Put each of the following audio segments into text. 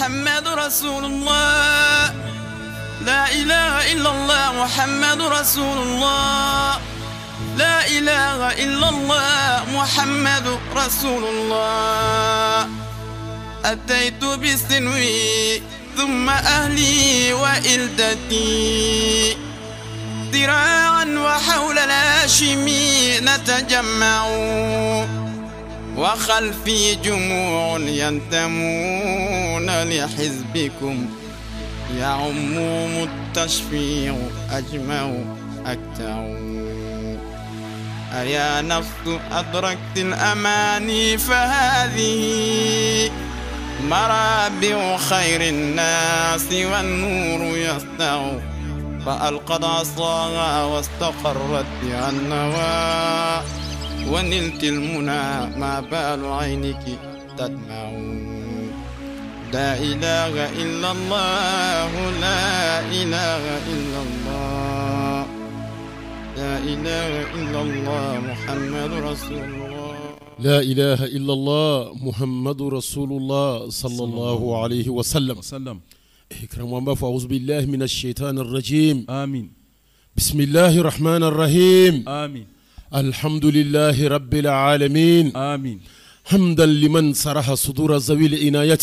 محمد رسول الله لا إله إلا الله محمد رسول الله لا إله إلا الله محمد رسول الله أتيت بسنوي ثم أهلي وإلدتي ذراعا وحول الهاشمي نتجمع وخلفي جموع ينتمون لحزبكم يعمهم التشفيع أجمع أكتع أيا نفس أدركت الأماني فهذه مرابع خير الناس والنور يسطع فألقت عصاها واستقرت بها النواه ونلت المنى ما بال عينك تدمع لا إله إلا الله لا إله إلا الله لا إله إلا الله محمد رسول الله لا إله إلا الله محمد رسول الله صلى الله عليه وسلم وسلم إكرم وما فأعوذ بالله من الشيطان الرجيم آمين بسم الله الرحمن الرحيم آمين الحمد لله رب العالمين آمين حمدا لمن سرح صدور ذوي العناية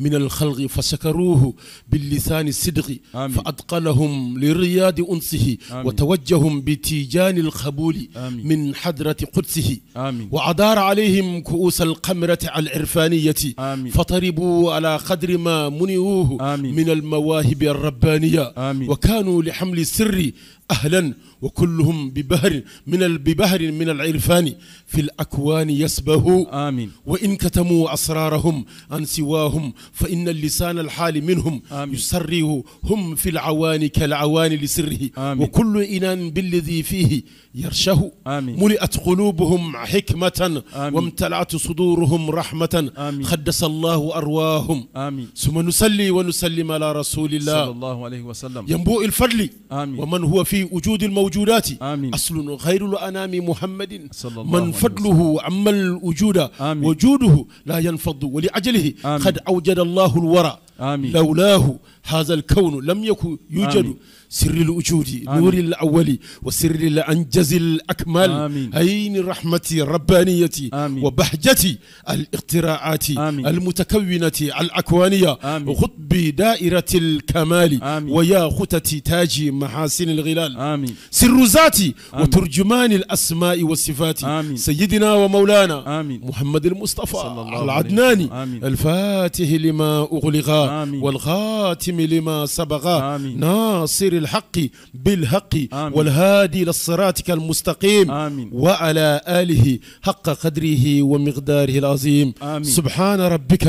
من الخلق فشكروه باللسان الصدق فأتقنهم لرياض أنسه آمين. وتوجهم بتيجان القبول من حضرة قدسه آمين. وأدار عليهم كؤوس القمرة العرفانية آمين. فطربوا على قدر ما منعوه من المواهب الربانية آمين. وكانوا لحمل السر أهلا وكلهم ببهر من ببهر من العرفان في الأكوان يسبهوا آمين وإن كتموا أسرارهم عن سواهم فإن اللسان الحال منهم آمين يسره هم في العوان كالعوان لسره آمين وكل انا بالذي فيه يرشه آمين ملئت قلوبهم حكمة آمين وامتلأت صدورهم رحمة آمين خدس الله أرواهم آمين ثم نصلي ونسلم على رسول الله صلى الله عليه وسلم ينبوء الفضل آمين ومن هو في في وجود الموجودات آمين. أصل غير الأنام محمد صلى الله من فضله عم الوجود آمين. وجوده لا ينفض ولأجله آمين. قد أوجد الله الورى آمين. لولاه هذا الكون لم يكن يوجد آمين. سر الوجود نور الأول وسر الأنجز الأكمل آمين. عين رحمتي الربانية آمين. وبهجتي الاختراعات المتكونة الأكوانية آمين. وخطب دائرة الكمال آمين. ويا خطة تاج محاسن الغلال آمين. سر ذاتي وترجمان الأسماء والصفات آمين. سيدنا ومولانا آمين. محمد المصطفى العدناني آمين. الفاتح لما أغلغا والخاتم لما سبغا ناصر الحق بالحق والهادي إلى صراطك المستقيم آمين. وعلى آله حق قدره ومقداره العظيم آمين. سبحان ربك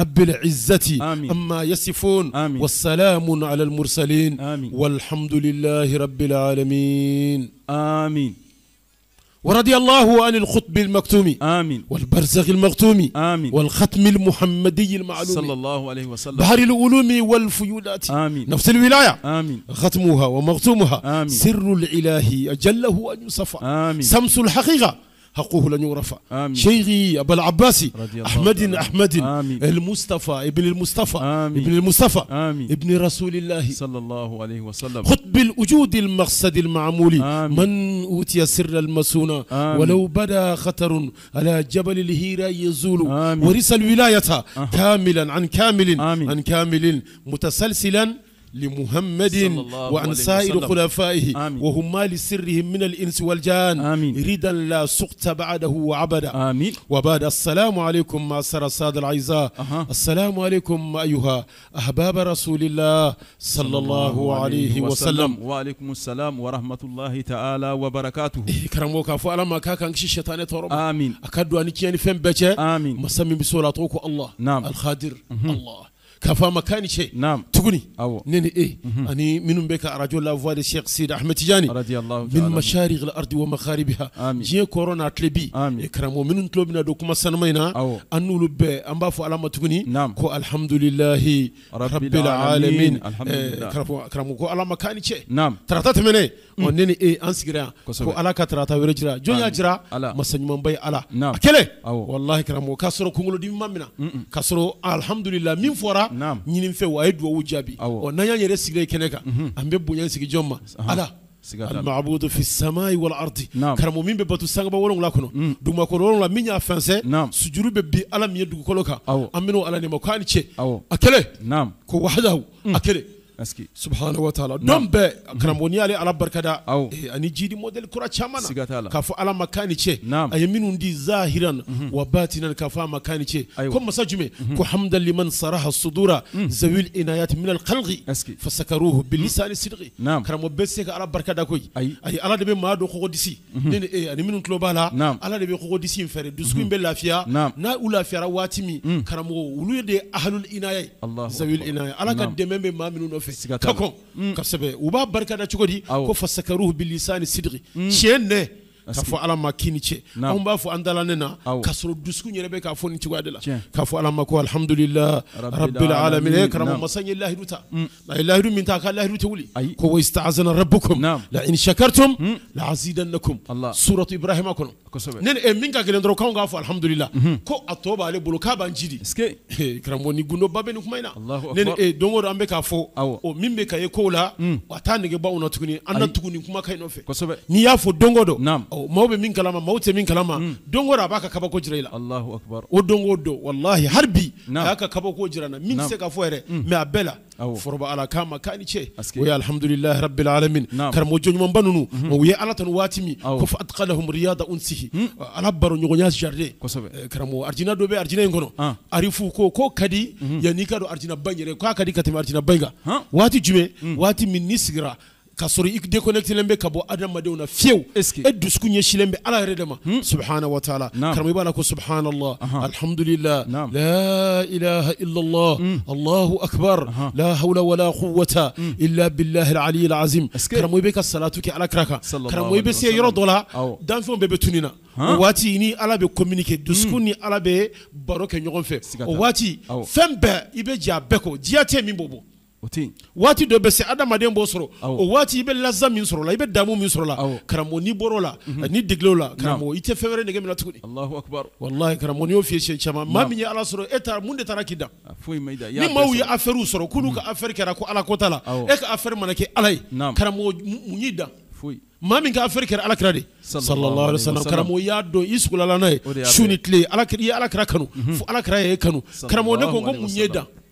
رب العزة آمين. أما يصفون آمين. والسلام على المرسلين آمين. والحمد لله رب العالمين آمين ورضي الله عن القطب المكتوم آمين والبرزخ المختوم آمين والختم المحمدي المعلوم صلى الله عليه وسلم بحر العلوم والفيولات آمين نفس الولاية آمين ختمها ومختومها آمين سر الإله أجله أن يصفى آمين سمس الحقيقة حقه لن يعرف شيخي أبا العباسي أحمد الله. أحمد المصطفى ابن المصطفى آمين. ابن المصطفى آمين. ابن رسول الله صلى الله عليه وسلم خطب الوجود المقصد المعمول من أوتي سر المسونة ولو بدا خطر على جبل الهيرة يزول آمين. ورث الولاية آه. كاملا عن كامل آمين. عن كامل متسلسلا لمحمد وعن سائر خلفائه آمين. وهم لسرهم من الإنس والجان آمين. ردا لا سقط بعده وعبدا آمين. وبعد السلام عليكم ما السادة العزاء أه. السلام عليكم أيها أحباب رسول الله صلى, الله, الله عليه وسلم. وسلم وعليكم السلام ورحمة الله تعالى وبركاته إيه، كرموك أفو ألما كاكا نكشي شيطاني تورم آمين أكدو أنك يعني فين بجي آمين مسمي بسولاتوك الله نعم الخادر الله كفاما كاني شيء نعم تقولي أو نيني إيه أني من بك رجل لا فواد الشيخ سيد أحمد تجاني رضي الله من مشارق الأرض ومغاربها جي كورونا تلبي إكرامو من تلوبنا دوكما سنمينا أنو لب أنبا فعلما تقولي نعم كو الحمد لله رب العالمين إيه، إكرامو كو علما كاني شيء نعم تراتات مني ونيني إيه أنسجرا كو على كتراتا ورجرا جونيا جرا مسنجم بي على نعم أكله والله إكرامو كسرو كونغلو دي مامنا كسرو الحمد لله مين فورا ɲini fɛ wa a ye duwawu jaabi n'an y'an yɛrɛ sigira kɛnɛ mhm. kan sigi jɔn ma ala almabudu fi samai wal ardi karamo min bɛ batu sangaba wolonwula mm. kɔnɔ dugumakɔnɔ wolonwula min y'a fɛnsɛ sujuru bɛ bi ala min ye dugukolo kan an bɛn'o ala nɛma k'a ni ce a kɛlɛ ko wahadahu mm. a Suhara waala dɔn bɛɛ karamɔgɔin mm-hmm. y'ale ala barikada ani eh, jidi model kura caman la k'a fɔ ala ma kan ni cɛ a ye minnu di zahiran mm-hmm. wa baina k'a fɔ a ma kan ni cɛ ko masa jumɛn mm-hmm. ko hamidlilima sara hasudura zyiinayatimina kali fasakaru karamɔgɔ bɛ se ka ala barikada koyi ayi ala eh, mm. de bɛ maa don kodisi ani minnu tulo ala de bɛ disi in fɛɛrɛ dusu in bɛ lafiya n'a u lafiyara waati min karamɔgɔ olu de ye zawil ye ala ka dɛmɛ bɛ maa kako mm. ka kɔn kosɛbɛ u b'a barikada cogo di ko fasakaruhu bilisani sidiki tiɲɛ nɛ K'a fɔ Ala ma k'i ni anw b'a fɔ an dalanen na k'a sɔrɔ dusukun yɛrɛ bɛ k'a fɔ nin cogoya de la k'a fɔ Ala ma ko alhamdulilahi rabil alamina e karamɔgɔ masa ta a min ta a ka lahidu ko rabbukum la in shakartum mm. la'azidannakum suratu Ibrahima kɔnɔ ne ni eh, min ka gɛlɛn dɔrɔn k'anw k'a fɔ alhamdulila mhm. ko a tɔ b'ale bolo k'a b'an ci de karamɔgɔ nin gundoba bɛ nin kuma in na ne ni e don o don an bɛ k'a fɔ o min bɛ ka ye kow la mm. a t'a nege an na tugu nin kumakan n'i y'a fɔ don maaw be min kalama maaw te min kalama hmm. don o don a kabako jira ila allahu akbar o dongo o wallahi harbi hali bi a kabako jira na min tɛ se ka fɔ yɛrɛ hmm. foroba ala kama ma k'a ni ce o ye kar rabil alamin karamɔgɔ jɔnɲumanba ninnu o mhm. ye ala tan waati mi ko fa ataka riyada unsihi hmm. ala baro ɲɔgɔnya jardin eh, karamɔgɔ mo dɔ bɛ arijina in kɔnɔ arifu ko ko kadi yani mhm. yanni i ka don arijina ba in yɛrɛ k'a ka di ka waati waati min n'i sigira كسر يكدكونكت لنبه كبو أدم ما دونا فيو إد سكون يشلنب على ردمه سبحانه وتعالى كرمي بالك سبحان الله الحمد لله لا إله إلا الله الله أكبر لا حول ولا قوة إلا بالله العلي العظيم كرمي بك الصلاة كي على كرها كرمي بس يرد ولا دان فهم ببتونينا واتي إني على بكمينيك دسكوني على ببروك نجوم في واتي فهم بيجا بكو جاتي مين بوبو What you do se adamaden b'o sɔrɔ o waati i bɛ min la damu min sɔrɔ la karamɔgɔ n'i bɔr'o la mhm. n'i degil'o la karamɔgɔ i tɛ fɛn wɛrɛ la minɛ tuguni Alahu akubaru walahi karamɔgɔ n'i y'o Ala soro eta mun de taara k'i dan a ma i dan y'a bɛɛ sɔrɔ ni ka mhm. ko Ala kota la e ka affaire mana Ala ye karamɔgɔ mun ka kera ala sallallahu alaihi wasallam Karamo y'a Ala Ala kanu mhm. kanu ne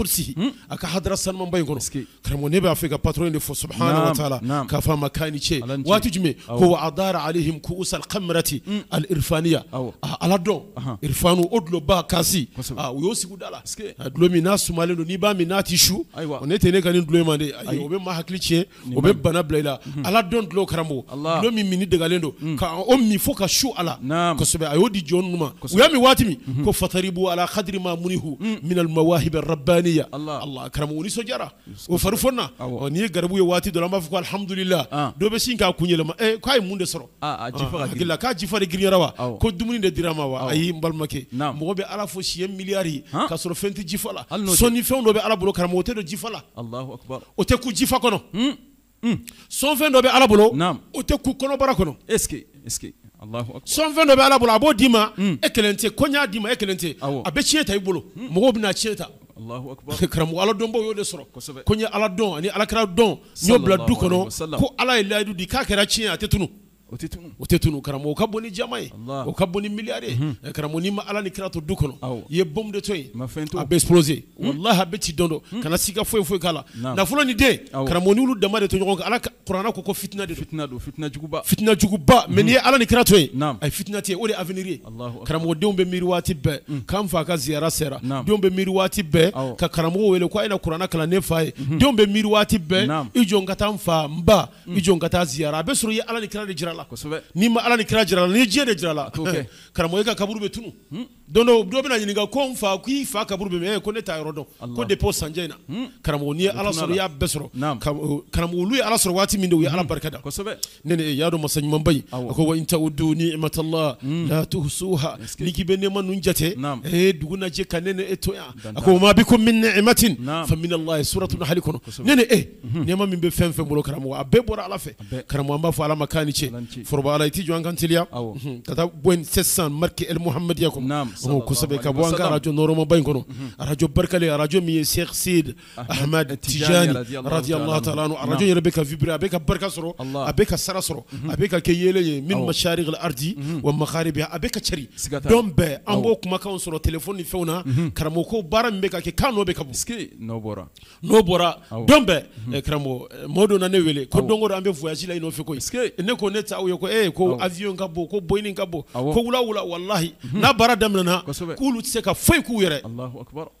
kursi hmm? ka hadara sanumanba in kɔnɔ karamɔgɔ ne b'a fɛ ka patron de fɔ subhanahu wa ta'ala k'a fɔ a ma k'a ni ko wa adara alihim ku'us al hmm. irfaniya ala ah, do irfanu odlo ba kasi u ah, y'o sigi da la ah, dulo min n'a sumalen don n'i b'a min n'a ti ne tɛ ne ka nin dulo ma de ayi o bɛ maa hakili o bɛ bana blaila mhm. hmm. ala dɔn dulo karamɔgɔ dulo min mini de galendo ka o min fo ka su a la kosɛbɛ a di jɔn ninnu ma u mhm. ko fataribu ala kadiri ma munihu hmm. min al mawahib al rabbani الإنسانية الله الله أكرموني سجرا وفرفنا وني قربوا يواتي دولا ما فكوا الحمد لله آه. دو بسين كا كوني لما إيه كاي مون سرو آه جيفا غير لا كا جيفا غير روا كدومني نديراما وا أي مبالمكي نعم. مغو بي ألف وشيم ملياري كسر فنت جيفا لا سوني فين دو بي ألف بلو كرمو وتر جيفا لا الله أكبر وتكو جيفا كنو سون فين دو بي ألف بلو نعم. وتكو كنو برا كنو اسكي اسكي sɔnfɛn dɔ bɛ ala bolo a b'o d'i ma e kelen tɛ koɲa d'i ma e kelen tɛ a bɛ tiɲɛ ta i bolo mɔgɔw bɛna tiɲɛ ta Karamɔgɔ ala dɔnbaw y'o de sɔrɔ ko ala du ala di o tɛ tunu karamɔgɔ ka bon ni jama mhm. eh, ye o ka bon ni miliyari ye karamɔgɔ n'i ma ala ni kira to du kɔnɔ i ye bɔmu de to yen a bɛ explosé walahi a bɛ ci don dɔ kana siga foyi foyi k'a la nafolo ni den karamɔgɔ n'olu dama de to ɲɔgɔn kan ala kuranna ko ko fitina de don fitina juguba fitina juguba mais mhm. n'i ye ala ni kira to yen a ye fitina te o de avenir ye karamɔgɔdenw bɛ miiri waati bɛɛ mhm. k'an fa ka ziyara sera denw bɛ miiri waati bɛɛ ka karamɔgɔ wele ko a ye na kalan ne fa ye denw bɛ miiri waati bɛɛ i jɔ ka taa n fa n ba i jɔ ka taa ziyara a bɛ sɔrɔ i ye ala ni kira de jira la la kosɛbɛ n'i ma ala ni kira jira la n'i diɲɛ de jira la karamɔgɔ e ka kaburu bɛ tunu don dɔ dɔ bɛna ɲininka ko n fa k'i fa kaburu bɛ mɛ ko ne t'a yɔrɔ dɔn ko de po sanjɛ in na karamɔgɔ n'i ye ala sɔrɔ i y'a bɛɛ sɔrɔ karamɔgɔ olu ye ala sɔrɔ waati min u ye ala barika da kosɛbɛ ne ni y'a dɔn masa ɲumanba in a ko wa in ta'udu ni imatala la tuhsuha ni k'i bɛ nɛma ninnu jate ee dugu najɛ ka ne ni e to yan a ko ma bi ko min ni'matin fa min Allah suratul hali kɔnɔ ne ni e nɛma min bɛ fɛn fɛn bolo karamɔgɔ a bɛɛ bɔra ala fɛ karamɔgɔ an b'a fɔ ala ma k'a ni ce فربالايتي جوان كان تليا أو كذا بوين سسان مرك المحمد ياكم نعم oh, هو كسبه كابوان كان راجو نورو ما بين كنو راجو بركلي راجو مي سيخ سيد أحمد تيجاني رضي الله تعالى عنه راجو نعم. يربيك فيبرا بيك بركة سرو أبيك سرسرو أبيك كيلي من مشارق الأرض ومخاربها أبيك تشري دوم بي أمبوك ما كان سرو تليفوني فونا كرموكو بارم بيك كي كانو بيك بو سكي نوبورا نوبورا دوم بي كرمو مودو ناني ويلي كدونغور أمبي فواجي سكي نكو aw ye eh, ko e ko avion ka bon ko boyini ka bon ko wula wula wallahi mhm. n'a baara daminɛna k'olu tɛ se ka foyi k'u yɛrɛ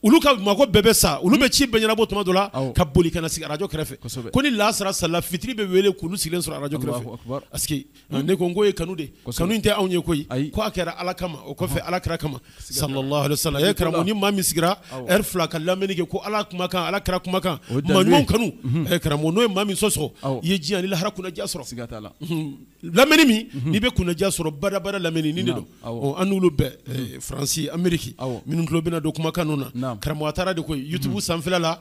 olu ka mako bɛɛ bɛ sa olu bɛ hmm. ci bɛɛ ɲɛnabɔ tuma dɔ la ka boli kana sigi radio kɛrɛfɛ ko ni laasara salila fitiri bɛ wele k'olu sigilen sɔrɔ radio kɛrɛfɛ parce que hmm. ne ko n ko ye kanu de kanu in tɛ anw ye koyi ko a kɛra kama o kɔfɛ ala kama sallallahu alaihi sallam e karamɔgɔ ni maa min sigira heure fila ka lamɛnni kɛ ko ala kumakan ala kira kumakan maa ɲumanw kanu mhm. karamɔgɔ n'o ye maa min sɔsɔ i ye diɲɛ ni lahara lamɛnni min n'i bɛ kunnaja sɔrɔ badabada lamɛnni nin de don an n'olu bɛɛ faransi ameriki minnu tulo bɛna don kumakan na karamɔgɔ taara de ko yutubu sanfɛla la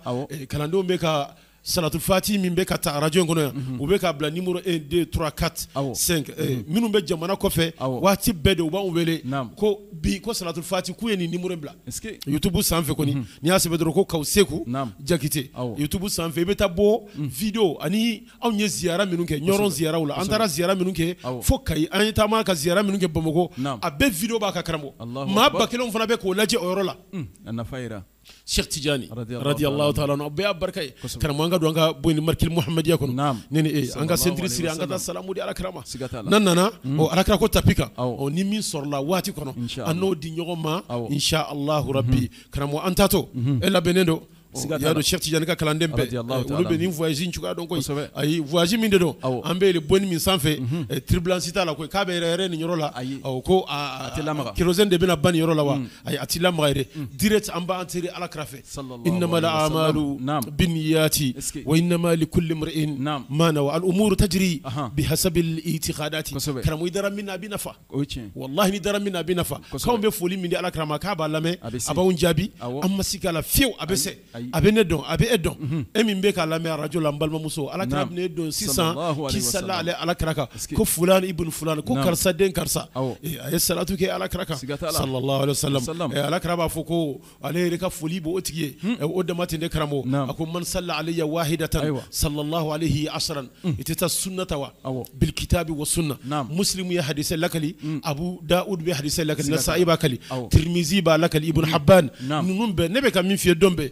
kalandenw bɛ ka Salatu fati min bɛ ka taa radio in kɔnɔ yan, unhun, u bɛ k'a bila numéro 1 2 3 4 5 minu minnu bɛ jamana kɔfɛ, awɔ, waati bɛɛ de u b'anw wele, ko bi ko salatu fati k'u ye nin numéro est-ce que youtube sanfɛ kɔni mhm. n'i y'a sɛbɛn dɔrɔn ko ka Seku, Jakite, youtube sanfɛ fe bɛ taa bɔ mhm. vidéo ani anw ye ziyara minu ke Ɲɔrɔn ziyaraw la, an taara minu ke fo Kayi an ye taama ka ziyara minu ke bomoko a bɛɛ video b'a ka karamɔgɔ, Alahu akibaru, maa ba kelenw fana bɛ k'o laje orola yɔrɔ mm, la, Sheikh Tijani radiyallahu ta'ala no bɛɛ barkay barika mo nga do nga don an ka bɔ nene ne e anga ka eh, sentiri siri an salamu di alakrama n'an nana hmm. o alakra ko tapi o ni min sorla waati kono an n'o di ɲɔgɔn ma insha rabbi hmm. karamɔgɔ an antato hmm. ella benendo Sigata Cheikh Tidiane ka kalanden bɛɛ olu bɛ nin voyage in cogoya dɔn koyi ayi voyage min de don an bɛ le bɔni min sanfɛ turbulence t'a la koyi k'a bɛ yɛrɛ yɛrɛ nin yɔrɔ la ayi ko a tɛ lamaga kérosène de bɛna ban nin yɔrɔ la wa ayi a t'i lamaga yɛrɛ direct an b'an seere Ala kira fɛ innamal a'malu binniyati wa innamal likulli imri'in ma nawa al umuru tajri bihasabil itiqadati karamɔgɔ i dara min na a b'i nafa o ye tiɲɛ ye walahi n'i dara min na a b'i nafa k'anw bɛ foli min di Ala kira ma k'a b'a lamɛn a b'anw jaabi an ma sigi a la fiyewu a bɛ sɛn a bɛ ne dɔn a bɛ e dɔn e min bɛ k'a lamɛn arajo la n balimamuso ala kira bɛ ne dɔn sisan k'i sala ale ala kira kan ko fulani ibn fulani ko karisa den karisa a ye salatu kɛ ala kira kan sallallahu alaihi wasallam ala kira b'a fɔ ko ale yɛrɛ ka foli b'o tigi ye o dama tɛ ne karamɔgɔ a ko man sala ale ya wahidatan sallallahu alaihi asran i tɛ taa sunnata wa bil wa sunna muslimu ye hadisɛ lakali abu daoud bɛ hadisɛ lakali nasa'i b'a kali tirmizi b'a lakali ibn habban ninnu bɛɛ ne bɛ ka min f'i don bɛɛ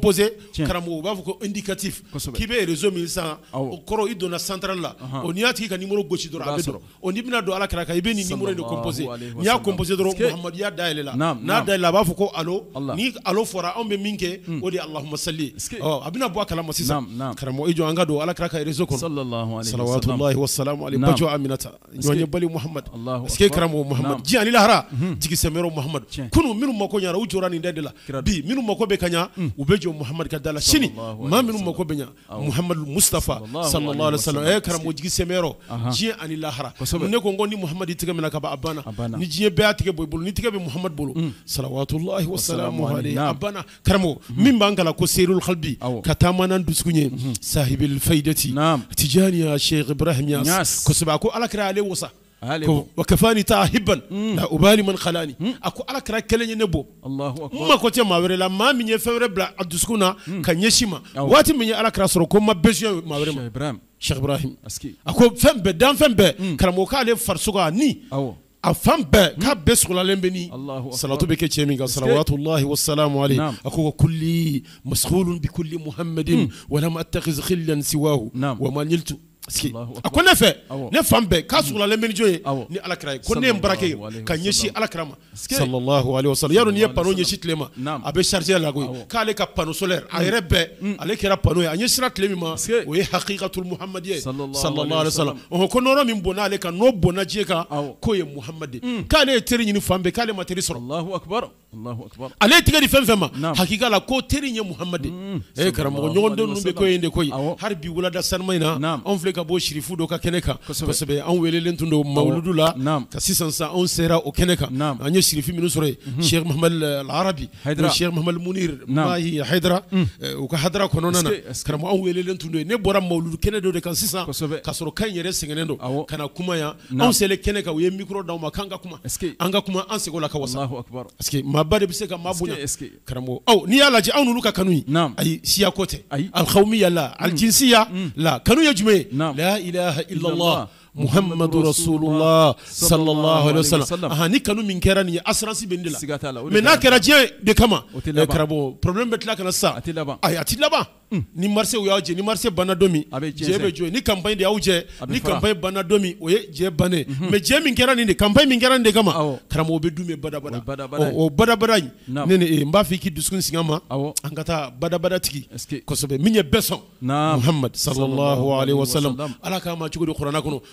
composé karamɔgɔ u b'a fɔ ko indicatif k'i bɛ réseau min san o kɔrɔ i donna centrale uh-huh. la o n'i y'a tigi ka numéro gosi dɔrɔn a bɛ don o n'i bɛna don Ala kira kan i bɛ nin numéro in de composé n'i ah, y'a composé dɔrɔn y'a dayɛlɛ la n'a dayɛlɛ la a b'a fɔ ko allo ni allo fɔra anw bɛ min kɛ hmm. o de ye alahuma sali ye ɔ a bɛna bɔ a kalama sisan karamɔgɔ i jɔ an ka don Ala kira ka réseau kɔnɔ salawatulahi wasalamu ale bajo aminata jɔn ye bali muhamadu parce que karamɔgɔ muhamadu diɲɛ ani lahara hmm. jigi sɛmɛrɛ muhamadu kunun minnu mako ɲɛna u jɔra nin bɛɛ de la bi minnu mako bɛ ka ɲa hmm. u bɛ jɔ alakirajo muhamad ka dala sini ma minnu mako bɛ ɲa muhamadu mustafa sallallahu alaihi wasallam ɛ eh, karamɔgɔ jigi sɛmɛyɔrɔ diɲɛ ani lahara ne mm. mm-hmm. ko n ko ni muhamadi tigɛ mina ka ba a banna ni diɲɛ bɛɛ y'a tigɛ bɔ i bolo ni tigɛ bɛ muhamadu bolo salawatulahi wasalamu alayhi a banna karamɔgɔ min b'an kala ko seerul halbi ka taama n'an dusukun ye mm-hmm. sahibil faidati tijaniya sheikh ibrahim yas kosɛbɛ a ko alakira ale wasa وكفاني تاهبا لا أبالي من خلاني أكو على كراك كلني نبو الله أكبر ما كنت ما وري ما مني فوري بلا أدسكونا كان يشيما واتي مني على كراس ركوم ما بيجي ما وري إبراهيم شيخ إبراهيم أسكي أكو فم بدان فم ب كرموكا عليه فرسوكا ني أو a fan bɛɛ k'a bɛɛ sugulalen bɛ ni salatu bɛ kɛ cɛ min kan salawatulahi wasalamu ale a ko ka kulli masgulun bi kulli muhammadin walam attakhis a ne fɛ ne fan bɛɛ k'a surulalen bɛ ni ye ni alakira ye ko ne ye n baara ye ka ɲɛsin alakira ma salahu alayhi wa sallam yarɔ n'i ye pano ɲɛsin tile ma a bɛ charijɛ mm. mm. la koyi k'ale ka pano solaire a yɛrɛ bɛɛ ale kɛra pano ye a ɲɛsira tile min ma o ye hakikatul muhamadi ye salahu alayhi wa sallam ɔhɔn ko nɔrɔ min bɔnna ale kan n'o bɔnna diɲɛ kan k'o ye muhamadi k'ale ye teri ɲini fan bɛɛ k'ale ma teri sɔrɔ ale ye tigɛ di fɛn fɛn ma hakika la ko teri ye muhamadi ee karamɔgɔ ɲɔgɔn denw ninnu bɛ ko in de ko ye hali bi wulada sanuma in na anw filɛ ka bɔ sirifu dɔ ka kɛnɛ kan kosɛbɛ anw welelen tun don la ka sisan san anw sera o keneka kan an ye sirifi minnu sɔrɔ yen mhm. Sheikh euh, Al-Arabi Sheikh Mahamadu Munir Mahi Hayidara mm. euh, u ka hadara kɔnɔna na karamɔgɔ anw welelen tun ne boram mawuludu kenedo dɔ de kan sisan ka sɔrɔ kan in yɛrɛ sɛgɛnnen don ka na kuma yan anw selen kɛnɛ kan micro d'anw ma k'an ka kuma an ka kuma an seginna o la ka wasa parce que maa ba de bɛ se ka maa bonya karamɔgɔ n'i y'a lajɛ anw n'olu ka kanu in ayi siya ko tɛ alikawumiya la al mm. alijinsiya mm. la kanu ye jumɛn نعم لا إله إلا, إلا الله. الله Muhamadu Rasulullah sallallahu alaihi wasallam aha ni kanu min kɛra nin ye assurance bɛ nin de la mais n'a kɛra diɲɛ de kama o tɛ laban eh, problème bɛ tila ka ni marché u y'aw ni marché banadomi. don min a bɛ jɛ bɛ jɔ ni campagne de y'aw jɛ ni campagne banna don min o mais jɛ min kɛra de campagne min kɛra nin de kama karamɔgɔ bɛ dun bɛ badabada o eh, badabada in ne ni e n b'a fɔ i k'i dusukun sigi an ma an ka taa badabada tigi kosɛbɛ min ye bɛɛ sɔn sallallahu alaihi wasallam Ala k'a ma cogo di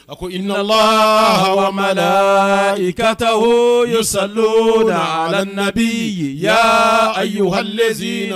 أقول إن الله وملائكته يصلون على النبي يا أيها الذين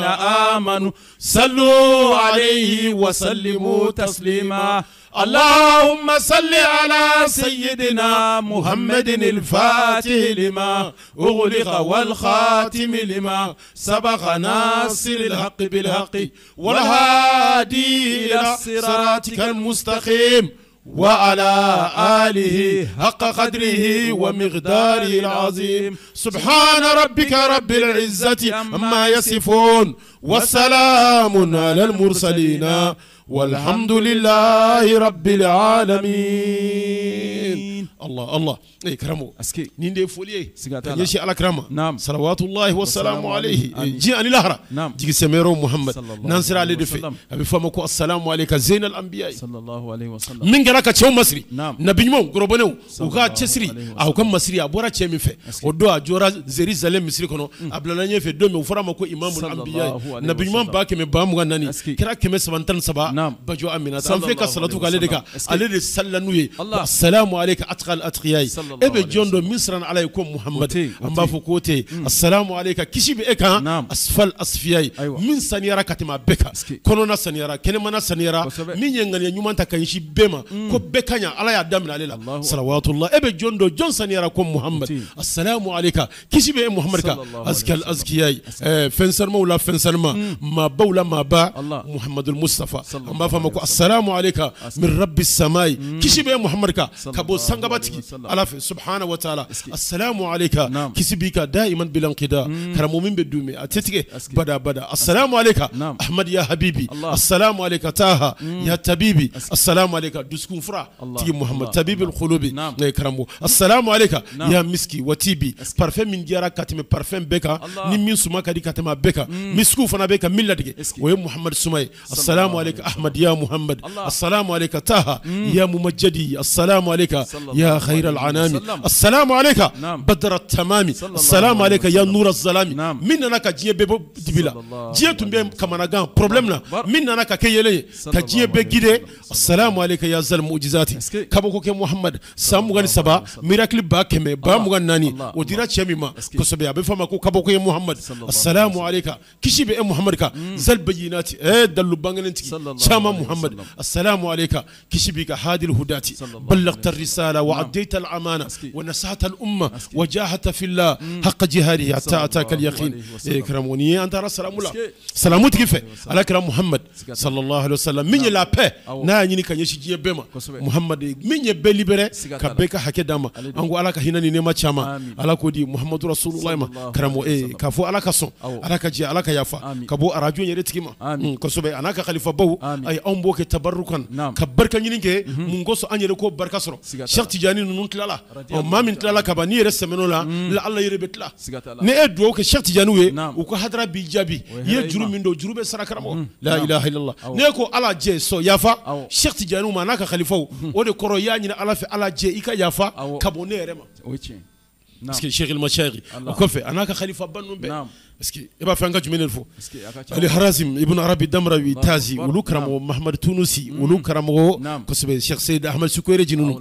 آمنوا صلوا عليه وسلموا تسليما اللهم صل على سيدنا محمد الفاتح لما أغلق والخاتم لما سبق ناصر الحق بالحق والهادي إلى صراطك المستقيم وعلى آله حق قدره ومقداره العظيم سبحان ربك رب العزة عما يصفون وسلام على المرسلين والحمد لله رب العالمين آمين الله الله اي كرمو أسكي نين دي فولي سيغاتا نيشي على كرما نعم صلوات الله والسلام عليه جي أن الهرة نعم جي سميرو محمد نانسر علي دفي أبي فمكو السلام عليك زين الأنبياء صلى الله عليه وسلم من غيرك تشو مصري نعم نبي مو غروبنو وكا تشري أو كم مصري أبورا مي في ودو اجورا زري زلم مصري كنو ابلا نيه في دومي وفرا مكو إمام الأنبياء نبي مو باكي بام غناني كراك مي سبنتن سبا نعم. بجو أمينة سنفيك صلاتك عليك عليك سلنوي السلام عليك أتقى الأتقياي إبن جندو مصرا عليكم محمد أم بافوكوتي السلام عليك كشي بإكا نعم. أسفل أسفياي أيوة. من سنيرا كتما بكا كونونا سنيرا كنمنا سنيرا من ينغن ينمان تكنشي بما كو بكا يا على يدامنا لله صلوات الله إبن جندو جون سنيرا كم محمد السلام عليك كشي بإ محمد أزكال أزكى الأزكياي فنسر مولا فنسر ما ما بولا ما با محمد المصطفى أم بافمكو السلام عليك من رب السماء كشي بإ محمد كا كبو سانغباتي على سبحانه وتعالى السلام عليك نعم. كسبيك دائما بلا انقضاء كرمو من بدومي اتتك بدا بدا السلام عليك نعم. احمد يا حبيبي الله. السلام عليك تاها يا تبيبي السلام عليك دسكون فرا تي محمد تبيب القلوب نعم. كرمو السلام عليك نعم. يا مسكي وتيبي بارفم من جارا كاتم بارفم بكا نمين سما كدي كاتم بكا مسكو فنا بكا ملتك ويا محمد سماي السلام عليك احمد يا محمد السلام عليك تاها يا ممجدي السلام عليك يا خير العنام السلام عليك نعم. بدر التمام السلام عليك يا نور الظلام نعم. من أنا كجيه بيبو دبلا جيه تنبي كمان أجان بروبلمنا من أنا ككيلي كجيه بجيده السلام عليك يا زلم معجزاتي كابوكو كي محمد سامغان سبا ميراكل باكمة بامغان ناني وديرا تشميما كسبي أبي فما كو كابوكو يا محمد السلام عليك كشي بي محمد كا زل بيناتي إيه دلو بانغنتي شاما محمد السلام عليك كشي بيك هادي الهداتي بلغت الرسالة نعم. وأديت الأمانة ونسعت الأمة وجاهدت في الله حق جهاده حتى أتاك اليقين إيه، كرموني أنت على سلام الله سلام كيف على كرم محمد صلى الله عليه وسلم من نعم. لا بي ناني نيكا يشجي بما محمد من يبي ليبره كبيك حك داما انغو على كهنا ني نما تشاما على كودي محمد رسول الله ما كرمو إيه، اي كفو على كسون على كجي على كيافا كبو اراجو ني ريتكيما كسوبي انا كخليفه بو اي امبو كتبركن نعم. كبركن ني نكي مونغوسو اني ركو بركسرو شيخ tijani ninnu tilala ɔ maa min tilala kaban n'i yɛrɛ sɛmɛn'o la mm. la ala yɛrɛ bɛ tila ni e duwawu kɛ sɛki tijaniw ye u ka hadara b'i jaabi i ye juru min don juru bɛ sara karamɔgɔ mm. la ilaha illallah ne ko ala jɛ sɔ yafa sɛki tijaniw ma n'a ka kalifaw mm. o de kɔrɔ i y'a ɲini ala fɛ ala jɛ i ka yafa ka bɔ ne yɛrɛ ma parce que sɛki sɛki o kɔfɛ a n'a ka kalifa ba ninnu bɛɛ اسكي ابا فانغا جمنلفو اسكي علي حرازم ابن عربي دمروي تازي ولو كرامو محمد تونسي ولو كرامو كسب الشيخ سيد احمد سكويري جنونو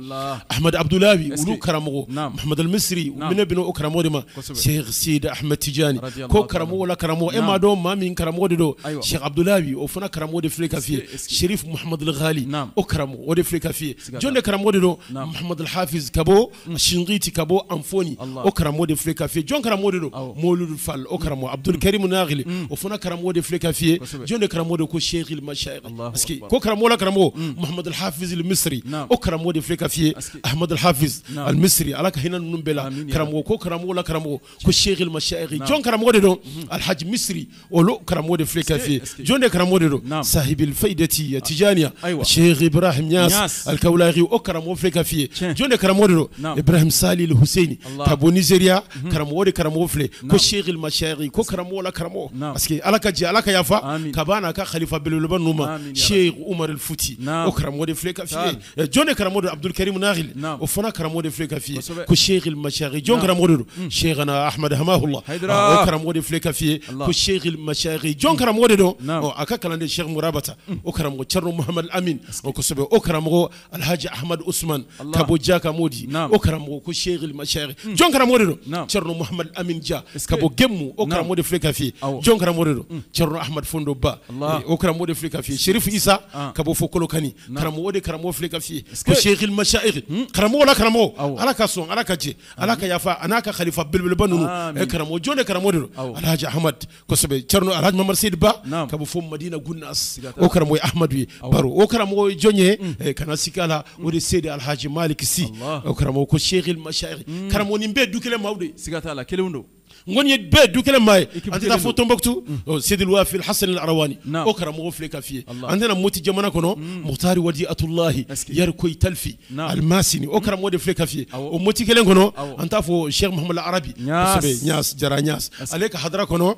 احمد عبد اللهي ولو كرامو محمد المصري من ابن اكرامو ديما شيخ سيد احمد تجاني كو كرامو ولا كرامو اما دو مامين كرامو ديدو شيخ عبد اللهي او فنا كرامو دي فليكا في شريف محمد الغالي اكرامو ودي فليكا في جون كرامو ديدو محمد الحافظ كابو شنغيتي كابو انفوني اكرامو دي فليكا في جون كرامو ديدو مولود فال اكرامو abdul karim nagli o fana karamɔgɔ de filɛ ka f'i ye jɔn de karamɔgɔ de ko sheikh al mashayikh parce que ko karamɔgɔ la karamɔgɔ mohamad al hafiz al misri o karamɔgɔ de filɛ ka f'i ye ahmad al hafiz al misri ala ka hinɛ ninnu bɛɛ la karamɔgɔ ko karamɔgɔ la karamɔgɔ ko sheikh al mashayikh jɔn karamɔgɔ de don al haj misri olu karamɔgɔ de filɛ ka f'i ye jɔn de karamɔgɔ de don sahib al faidati ya tijaniya sheikh ibrahim yas al kawlahi o karamɔgɔ filɛ ka f'i ye jɔn de karamɔgɔ de don ibrahim salil husaini ka bɔ nizeriya karamɔgɔ de karamɔgɔ filɛ ko sheikh al mashayikh ko karamɔgɔ la karamɔgɔ parce que ala ka jɛ ala ka yafa ka b'a n'a ka khalifa belebeleba ninnu ma sheikh umar futi o karamɔgɔ de filɛ ka f'i ye jɔn de karamɔgɔ don abudulkarim nahil o fana karamɔgɔ de filɛ ka f'i ye ko sheikh mashaikh jɔn karamɔgɔ de don sheikhana ahmad hamahullah o karamɔgɔ de filɛ ka f'i ye ko sheikh mashaikh jɔn karamɔgɔ de don a ka kalanden sheikh murabata o karamɔgɔ charlo muhammad amin o kosɛbɛ o karamɔgɔ alhaji ahmad usman ka bɔ jaka modi o karamɔgɔ ko sheikh mashaikh jɔn karamɔgɔ de don charlo muhammad amin ja ka bɔ gemu o karamɔgɔ karamɔgɔ filɛ ka fi jɔn karamɔgɔ de don cɛrno ahmad fondo ba o karamɔgɔ de filɛ ka fi sherifu isa ka bɔ fɔ kolokani karamɔgɔ de karamɔgɔ filɛ ka fi ko sheikhil mashaikh karamɔgɔ la karamɔgɔ ala ka sɔn ala ka jɛ ala ka yafa a n'a ka khalifa belebeleba ninnu karamɔgɔ jɔn de karamɔgɔ de don alhaji ahmad kosɛbɛ cɛrno alhaji mamad seyid ba ka bɔ fɔ madina gunnas o karamɔgɔ ye ahmadu ye baro o karamɔgɔ ye jɔn ye kana sika la o de seyid alhaji malik si o karamɔgɔ ko sheikhil mashaikh karamɔgɔ nin bɛɛ du kelen maaw de siga t'a la kelenw don نغني بيدو كلام ماي انت تفوت تومبكتو سيد الوافي الحسن العرواني اوكرا مو في كافيه عندنا موتي جمانا كونو مختار وديعه الله يركوي تلفي الماسني اوكرا مو في كافيه وموتي كلام كونو انت فو الشيخ محمد العربي نياس جرا نياس عليك حضره كونو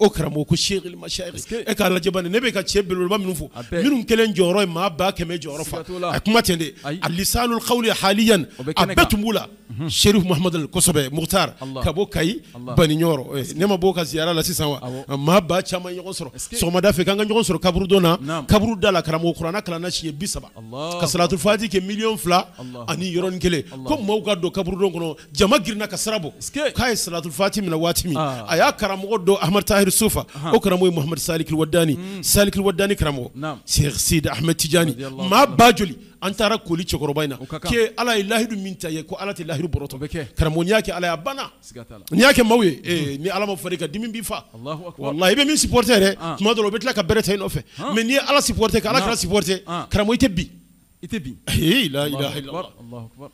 اوكرا مو الشيخ المشايخ اك على جبان نبي كاتشيب بالبا منفو منهم كلام جوروي ما باك ما جورفا اكمتني اللسان القولي حاليا ابتمولا شريف محمد الكسبي مختار كابوكاي بني ni ɲɔgɔrɔ ne ma b'o ka ziyara la sisan wa maa ba caman ɲɔgɔn sɔrɔ sɔgɔmada fɛ k'an ka ɲɔgɔn kaburu da la karamɔgɔ kuranna kalanna siɲɛ bi saba ka salatu fati kɛ ani yɔrɔnin kele ko maaw ka don kaburudon kɔnɔ jama girinna ka sira bɔ k'a ye salatu fati minɛ waati min a y'a karamɔgɔ ahmad tahir sofa o karamɔgɔ ye muhamadu salikiri wadani salikiri wadani karamɔgɔ seyid ahmed tijani maa ba an taara koli cɛkɔrɔba in na ala ye lahidu min ta ye ko ala tɛ lahidu bɔrɔtɔ karamɔgɔ n'i y'a kɛ ala ye a banna n'i y'a kɛ maaw ye ni ala ma far'i kan dimi b'i fa walahi i bɛ min supporter yɛrɛ tuma dɔ la o bɛ tila ka bɛrɛ ta i nɔfɛ mɛ n'i ye ala supporter ka ala kira supporter karamɔgɔ i tɛ bin i tɛ bin la ilaha illallah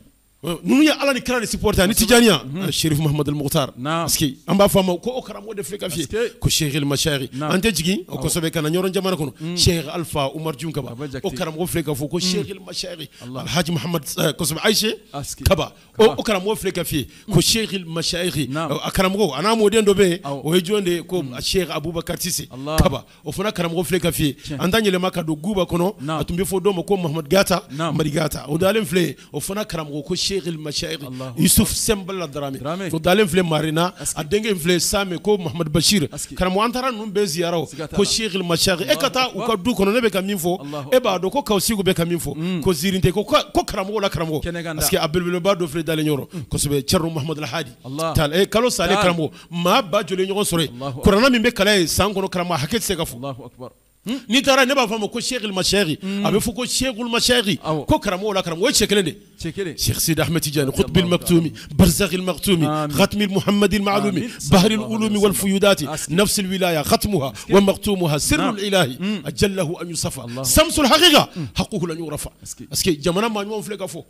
Euh, Ninnu ye Ala ni kira de supporter ani mhm. ah, Sherif Mohamed El Moutar parce que an b'a fɔ a ma ko o karamɔgɔ de filɛ ka f'i ye ko Sehil Masahir an tɛ jigin o kɔsɛbɛ ka na Ɲɔrɔn jamana kɔnɔ Sherif Alpha Omar ah Jum mm. euh, Kaba o karamɔgɔ filɛ ka fɔ ko Sehil Masahir Alhaji Mahamadu kɔsɛbɛ Ayise Kaba o karamɔgɔ filɛ ka f'i ye ko Sehil Masahir a karamɔgɔ a n'a mɔden dɔ bɛ yen o de comme ko Abu Abubakari Sise Kaba o fond au filɛ ka f'i ye an t'an yɛlɛma ka Kono Guba a tun bɛ ko Mahamadu Gata Madi au o dalen au o au karamɔgɔ ko الشيخ المشايخ يوسف سمبل الدرامي فدالين فلي مارينا ادنجين فلي سامي كو محمد بشير كان مو انترا نون بزيارو كو شيخ المشايخ اكتا وكدو كونو نبي فو ابا دو كو كوسيغو بي فو كو زيرينتي كو كو كرامو ولا كرامو اسكي ابل بلو بادو فلي دالين يورو كو سبي تشرو محمد الحادي تال اي كالو سالي كرامو ما با جولي نيغو سوري كورانا مين بي كلاي سانغونو كرامو حكيت سيغافو الله اكبر Hmm? n'i taara ne b'a fɔ a ma ko sehil masɛhi hmm. a bɛ fɔ ko sehul masɛhi ko karamɔgɔ la karamɔgɔ o ye cɛ kelen de شيخ سيد أحمد تجاني قطب المكتومي برزاق المكتومي ختم المحمد المعلومي بحر العلوم والفيودات نفس الولاية ختمها ومكتومها سر الإلهي أجله أن يصفى سمس الحقيقة حقه لن يرفع أسكي جمانا ما نوم فلقا فو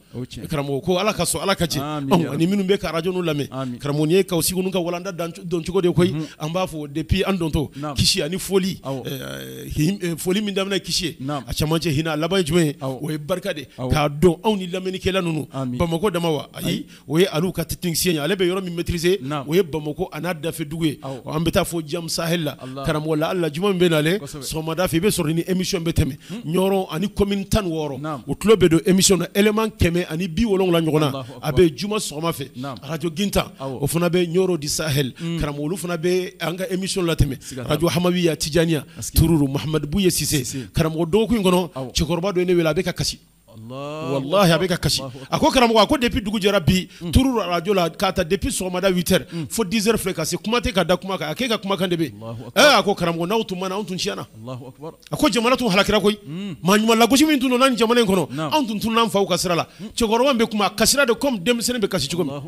كرمو كو على كسو على كجي أني منو بيك راجون لامي كرمو نيه كوسي نونكا ولاندا دون تشكو ديو كوي أمبافو دبي أندونتو كيشي أني فولي Eh, foli min daminɛ kisi ye a caman cɛ hinɛ a laban jumɛn ye o ye barika de k'a dɔn anw ni lamɛnnikɛla ninnu bamakɔ dama wa ayi o ye aliu ka tekniciyɛn ye ale bɛ yɔrɔ min maitrise o ye bamako a n'a dafe dugu ye an bɛ taa fɔ jam la alla juman min bɛ nalen sɔgɔmada fɛ i be sɔrɔ émission bɛ tɛmɛ hmm. ɲɔrɔ ani commune tan wɔɔrɔ o tulo bɛ émission na élément kɛmɛ ani bi wolonwula ɲɔgɔnna a bɛ juma sɔgɔma fɛ radio ginta o fana bɛ ɲɔrɔ di sahɛl hmm. karamɔgɔ olu fana bɛ an émission latemé radio hamawiya tijaniya tururu Mohamed Bouye Sise karamo dɔgɔkun in ngono cɛkɔrɔba dɔ ye ne wele a kasi wallahi a bɛ ka kasi a ko karamɔgɔ a ko depuis dugu jɛra bi mm. turu radio la k'a ta depuis sɔgɔmada 8h mm. fo 10h filɛ ka se kuma tɛ ka da kuma kan a k'e ka kumakan de bɛ yen a ko karamɔgɔ n'aw tun mana anw tun tiɲɛna a ko jamana tun halakira koyi maa ɲuman lagosi min tun donna nin jamana in kɔnɔ anw tun tununa an faw ka sira la cɛkɔrɔba bɛ kuma a kasira de comme denmisɛnnin bɛ kasi cogo min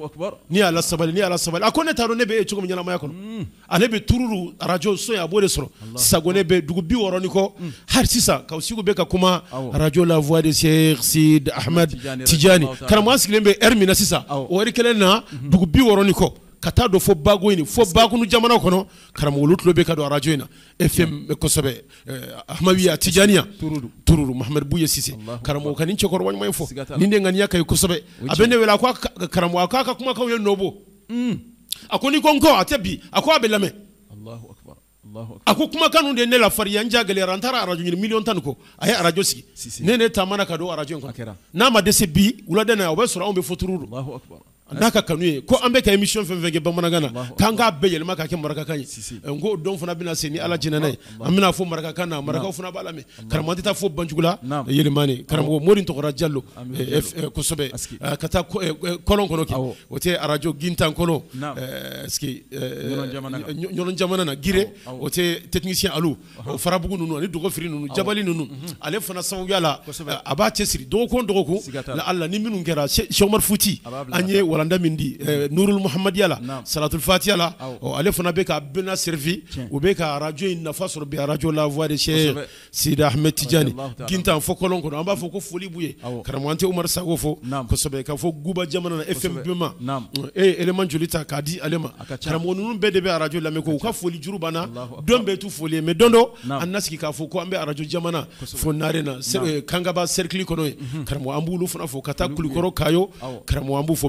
ni ala sabali ni ala sabali a ko ne t'a dɔn ne bɛ e eh, cogo min ɲɛnamaya kɔnɔ mm. ale bɛ tururu radio so in a b'o de sɔrɔ sagone bɛ dugu bi wɔɔrɔ ni kɔ hali sisan kaw sigiw bɛ ka kuma radio la voix de se Cheikh Sid Ahmed Tijani karamɔgɔ sigilen bɛ ɛri min na sisan o ɛri kelen na dugu bi wɔɔrɔ ni kɔ ka taa don fo bago in fo bakunu jamana kɔnɔ karamɔgɔ olu tulo bɛ ka don arajo in na FM fɛn kosɛbɛ eh, ahmadu a tijaniya tururu mahamadu buye sise karamɔgɔ ka ni cɛkɔrɔba ɲuman fɔ nin de ŋaniya ka ɲi kosɛbɛ a bɛ ne wele a ko karamɔgɔ k'a ka kumakanw ye nɔbɔ mm. a ko n'i ko n kɔ a tɛ bi a ko a bɛ lamɛn a ko kumakan de ne lafariya n jagɛlɛyara n taara arajo ɲini million tan ko kɔ a ye arajo sigi ne ne taamana ka arajo in kan n'a ma dɛsɛ bi wulada na o bɛ sɔrɔ anw bɛ foturu Naka ka kanu ye ko an bɛ ka émission fɛn fɛn kɛ bamanankan na k'an k'a bɛɛ yɛlɛma k'a kɛ marakakan ye n ko fana bɛna se ni ala jɛnɛ n'a ye an bɛna fɔ marakakan na marakaw fana b'a lamɛn karamɔgɔ tɛ taa fo banjugu la karamɔgɔ Mori Tɔgɔra Jalo kosɛbɛ ka taa kɔlɔn kɔnɔ o tɛ arajo Gintan jamana na Gire o tɛ technicien Alu Farabugu ninnu ani Dɔgɔfiri ninnu Jabali ninnu mhm. ale fana sababuya la a b'a cɛsiri dɔgɔkun ni minnu kɛra Shomar futi walanda min Nourul eh, mm. nurul muhamadiya salatul fatiya la oh, ale fana bɛ ka bɛna serifi u bɛ ka la voix des cheikh sida ahmed tijani gintan fɔ kɔlɔn kɔnɔ an b'a fɔ ko foli b'u ye karamɔgɔ an ka guba jamana fm Buma, Et eh, ye eleman Kadi ta allez di Radio ma karamɔgɔ de bɛ arajo lamɛn ka foli juru banna dɔn bɛɛ t'u foli ye mɛ don dɔ k'a fɔ eh, cercle kɔnɔ ye mhm. karamɔgɔ an b'olu fana fo kayo karamɔgɔ an fo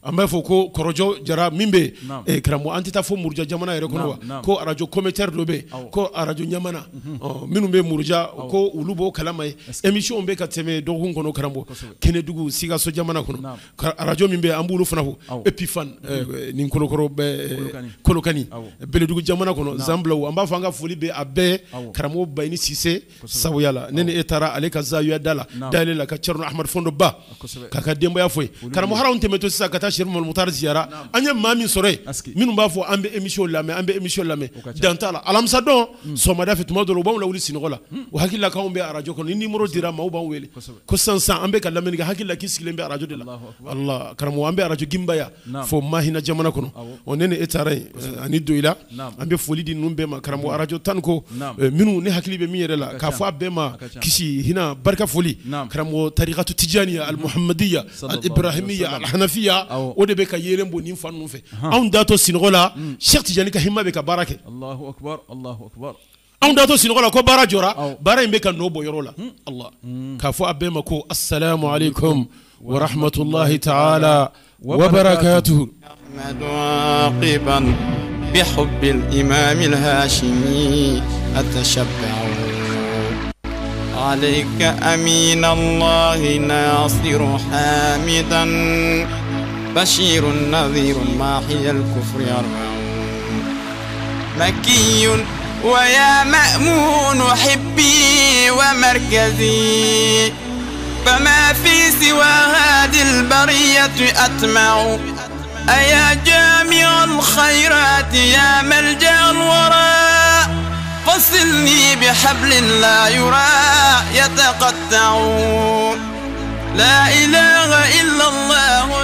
An Korojo, Jara Mimbe, bɛ yen karamɔgɔ jamana yɛrɛ ko arajo Cometer dɔ ko arajo ɲamana mhm. minnu Murja, ko ulubo b'o kalama Bekateme émission bɛ ka tɛmɛ dɔgɔkun kɔnɔ karamɔgɔ Kɛnɛdugu Sikaso jamana kɔnɔ arajo min bɛ yen an b'olu mhm. nin Kolokani beledu jamana kɔnɔ an b'a fɔ foli bɛ a bɛɛ Bayini Sise sabuya la ne ni e taara ale ka la ka Ba k'a ka denbaya karamɔgɔ taa seri mamadu mutari ziyara an ye maa min sɔrɔ yen minnu b'a fɔ an bɛ émission lamɛn an bɛ émission lamɛn dan t'a la alamisa dɔn sɔgɔmada fɛ tuma dɔ la u b'anw lawuli sunɔgɔ la o hakilila k'anw bɛ arajo kɔnɔ ni numéro dira maaw b'an wele ko sisan sisan an bɛ ka lamɛnni kɛ hakili la k'i sigilen bɛ arajo de la ala karamɔgɔ an bɛ arajo ginbaya fo mahina jamana kɔnɔ ɔ ne ni e taara yen ani doyila an bɛ foli di ninnu bɛɛ ma karamɔgɔ arajo tan ni ko minnu ne hakili bɛ min yɛrɛ la k'a fɔ a bɛɛ ma kisi hinɛ barika foli karamɔgɔ tarikatu tijaniya alimuhamadiya alibrahimiya alihanafiya o de bɛ ka yeelen bon nin fa ninnu fɛ anw da to sinɔgɔ la sɛki tijani ka hima bɛ ka baara kɛ alahu akbar alahu akbar anw da to sinɔgɔ la ko baara jɔra baara in bɛ ka nɔ bɔ yɔrɔ la ala k'a fɔ a bɛɛ ma ko assalamu alaikum wa rahmatulahi ta'ala wa barakatuhu بحب الإمام الهاشمي أتشبع عليك أمين الله ناصر حامدا بشير نذير ماحي الكفر يرعون مكي ويا مأمون حبي ومركزي فما في سوى هذه البرية أتمع أيا جامع الخيرات يا ملجأ الورى فصلني بحبل لا يرى يتقطع لا إله إلا الله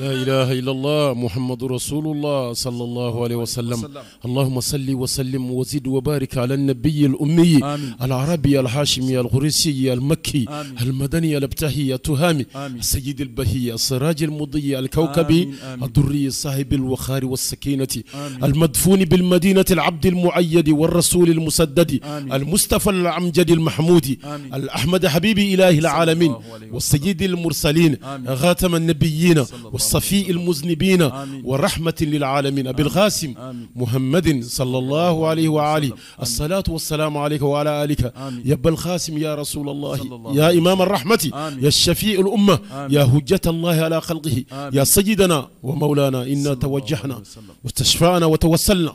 لا إله إلا الله محمد رسول الله صلى الله عليه وسلم اللهم صل وسلم وزد وبارك على النبي الأمي آمين. العربي الهاشمي الغريسي المكي آمين. المدني الابتهي التهامي السيد البهي السراج المضي الكوكبي الدري صاحب الوخار والسكينة آمين. المدفون بالمدينة العبد المعيد والرسول المسدد آمين. المصطفى العمجد المحمودي آمين. الأحمد حبيبي إله العالمين والسيد المرسلين آمين. غاتم النبيين صفي المذنبين ورحمة للعالمين الغاسم محمد صلى الله عليه وآله الصلاة والسلام عليك وعلى آلك يا أبا الغاسم يا رسول الله يا إمام الرحمة يا الشفيع الأمة يا هجة الله على خلقه يا سيدنا ومولانا إنا توجهنا واستشفعنا وتوسلنا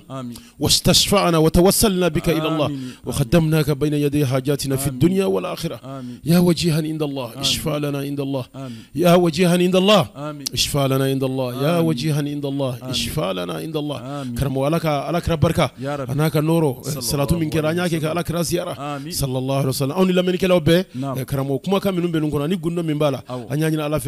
واستشفعنا وتوسلنا بك إلى الله وخدمناك بين يدي حاجاتنا في الدنيا والآخرة يا وجيها عند الله اشفع لنا عند الله يا وجيها عند الله اشفع لنا عند الله يا وجيها عند الله اشفاء لنا عند الله كرم ولك لك ربك انا كنورو صلاة من كرانيا كيك لك رزيرا صلى الله عليه وسلم أوني لمن كلو وبه نعم. كرم كما كان من بلون كنا نقول من بالا أني أنا على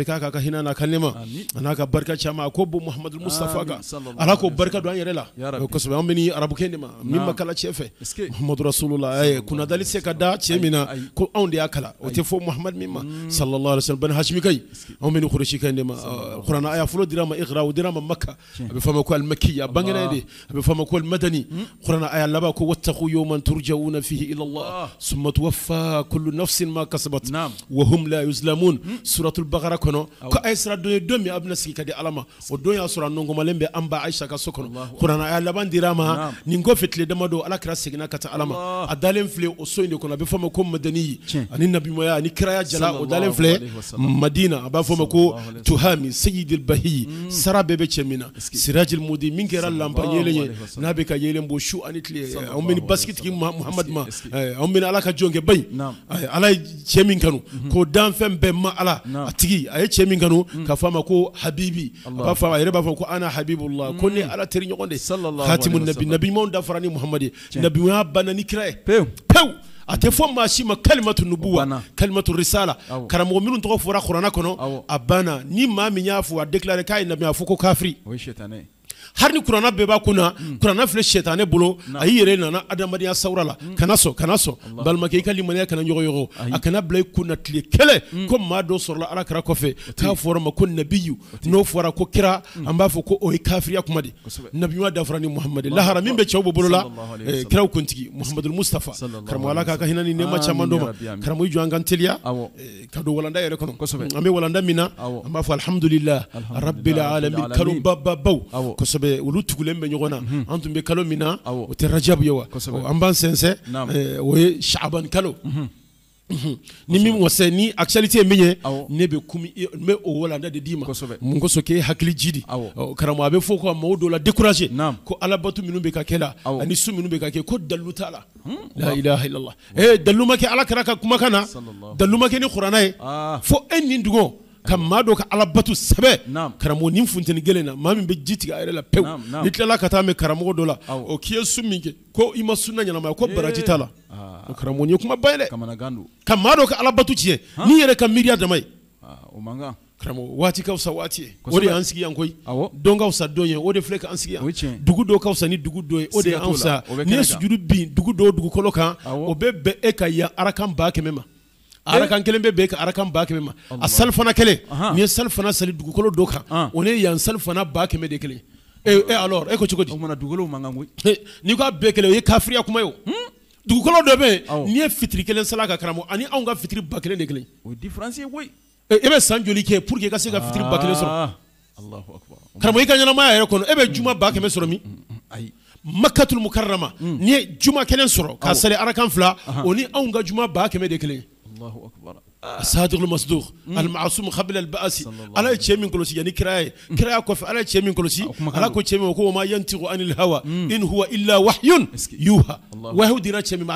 هنا انا كلمة انا بركة شما كوب محمد المصطفى انا كوب بركة دوان يرلا كسب أمني عرب كنما مما كلا شفه محمد رسول الله اي كنا دليل سكدا شمينا كو أون دي أكلا وتفو محمد مما صلى الله عليه وسلم بن هاشمي كاي أمني خرشي كنما أمرنا أيا فلو دراما إغرا ودراما مكة أبي فما كوال مكية بانجنا دي أبي فما كوال مدني قرنا أيا لبا كو واتقوا يوما ترجعون فيه إلى الله ثم توفى كل نفس ما كسبت نعم وهم لا يظلمون سورة البقرة كنو كأي سورة دنيا دنيا أبنا سكي كدي ألما ودنيا سورة نونغو مالين بأمبا عيشة كسوكنو قرنا أيا لبا دراما نينغو فتلي دمدو على كرا سيغنا كتا ألما أدالين فلي أسوين كنا بفما كو مدني أني نبي مويا أني كرايا جلا أدالين فلي مدينة أبا فما كو تهامي سيد الحميد البهي سرا بيبي تشمينا سراج المودي من غير اللامبا يلين نابي كا يلين بو شو اني تلي او من باسكت كي محمد ما او من علاقه جونك باي نعم. على تشمين كانوا كو دان فم بما على نعم. اتيجي اي تشمين كانوا كفاما كو حبيبي بافا يربا فكو انا حبيب الله كوني على تري نيوندي خاتم النبي نبي مون دافراني محمد نبي ما بنا نكره بيو بيو a tɛ fɔ maa si ma kalimatu nubuwa kalimatu risala karamɔgɔ minnu tɔgɔ fɔra kuranna kɔnɔ a banna ni maa min y'a fɔ a déclaré k'a ye nabi har ni kuranna bɛɛ b'a kunna kuranna filɛ sɛtanɛ bolo a y'i yɛrɛ nana adamadenya sawura la kana sɔn kana sɔn balimakɛ i ka limaniya kana ɲɔgɔnɲɔgɔn a kana bila i kun na tile kɛlɛ ko maa dɔ sɔrɔla ala kɛra kɔfɛ k'a fɔra ma ko nabiyu n'o fɔra ko kira an b'a fɔ ko o ye kafiriya kuma de nabiɲuman dafara ni muhamadu lahara min bɛ cɛw bɔ bolola kiraw kuntigi muhamadu mustafa karamɔgɔ ala k'a ka hinɛ ni nɛma caman dɔ ma karamɔgɔ i jɔ an kan teliya ka don walanda yɛrɛ kɔnɔ an bɛ walanda min na an b'a fɔ alihamudulila rabil alamin kalo bababaw kosɛbɛ be olu tugulen be ɲɔgɔn na mhm. an tun be kalo min na o tɛ rajab ye wa an b'an o eh, ye shaban kalo mhm. Mhm. ni min wasɛ ni actualité min ye ne be kumi be eh, o walanda de d'i ma mun kosɔn k'e hakili jidi karamo a bɛ fɔ ko mɔgɔw dɔw la découragé ko alabato minnu be ka kɛ la ani su minnu be ka kɛ ko dalilu t'a hmm? la la ilaha illallah ee eh, dalilu ma kɛ alakira ka kumakan na dalilu ma kɛ ni kuranɛ ye ah. fo e nin dungɔ ka maa dɔ ka alabatu sɛbɛ karamɔgɔ ni funteni gɛlɛn ah. na maa min bɛ ji tigɛ a yɛrɛ la pewu n'i tilala ka taa mɛn karamɔgɔ dɔ la o k'i ye su min kɛ ko i ma sunna ɲɛnama ko baraji t'a la o karamɔgɔ ye kumaba ye dɛ ka maa dɔ ka alabatu tiɲɛ n'i yɛrɛ ka miiriya dama ye karamɔgɔ waati ka fisa waati ye o de y'an sigi yan koyi don ka fisa don ye o de filɛ k'an sigi yan dugu dɔ ka fisa ni dugu dɔ ye o de y'an fisa n'i ye sujudu bin dugu dɔ dugukolo kan o bɛ bɛn e ka yan arakan ba kɛmɛ ma Arakan kelen bɛ bɛn ka arakan ba kɛmɛ ma a selifana kelen nin ye selifana seli dugukolo dɔ kan ah. o ne yan selifana ba kɛmɛ de kelen e, e, e ko cogo dugukolo man kan n'i ka bɛɛ kelen o ye kaya kuma ye hmm? dugukolo dɔ bɛ yen n'i ye fitiri kelen sala ka karamɔgɔ ani anw ka fitiri ba kelen de kelen e, e bɛ san joli kɛ pour que i ka se ka fitiri ba kelen sɔrɔ ah. karamɔgɔ i ka ɲɛnamaya yɛrɛ kɔnɔ e bɛ juma ba kɛmɛ sɔrɔ min mm, mm, makatumu karama mm. n'i ye juma kelen sɔrɔ ka seli arakan fila o ni anw ka juma ba kɛmɛ de kelen الله أكبر الصادق المصدوق المعصوم قبل البأس ألا يتشمين كلوسي يعني كراي كراي كوف ألا يتشمين كلوسي ألا كو تشمين وكو ما ينتغ عن الهوى إن هو إلا وحي يوها وهو ديرا تشمين مع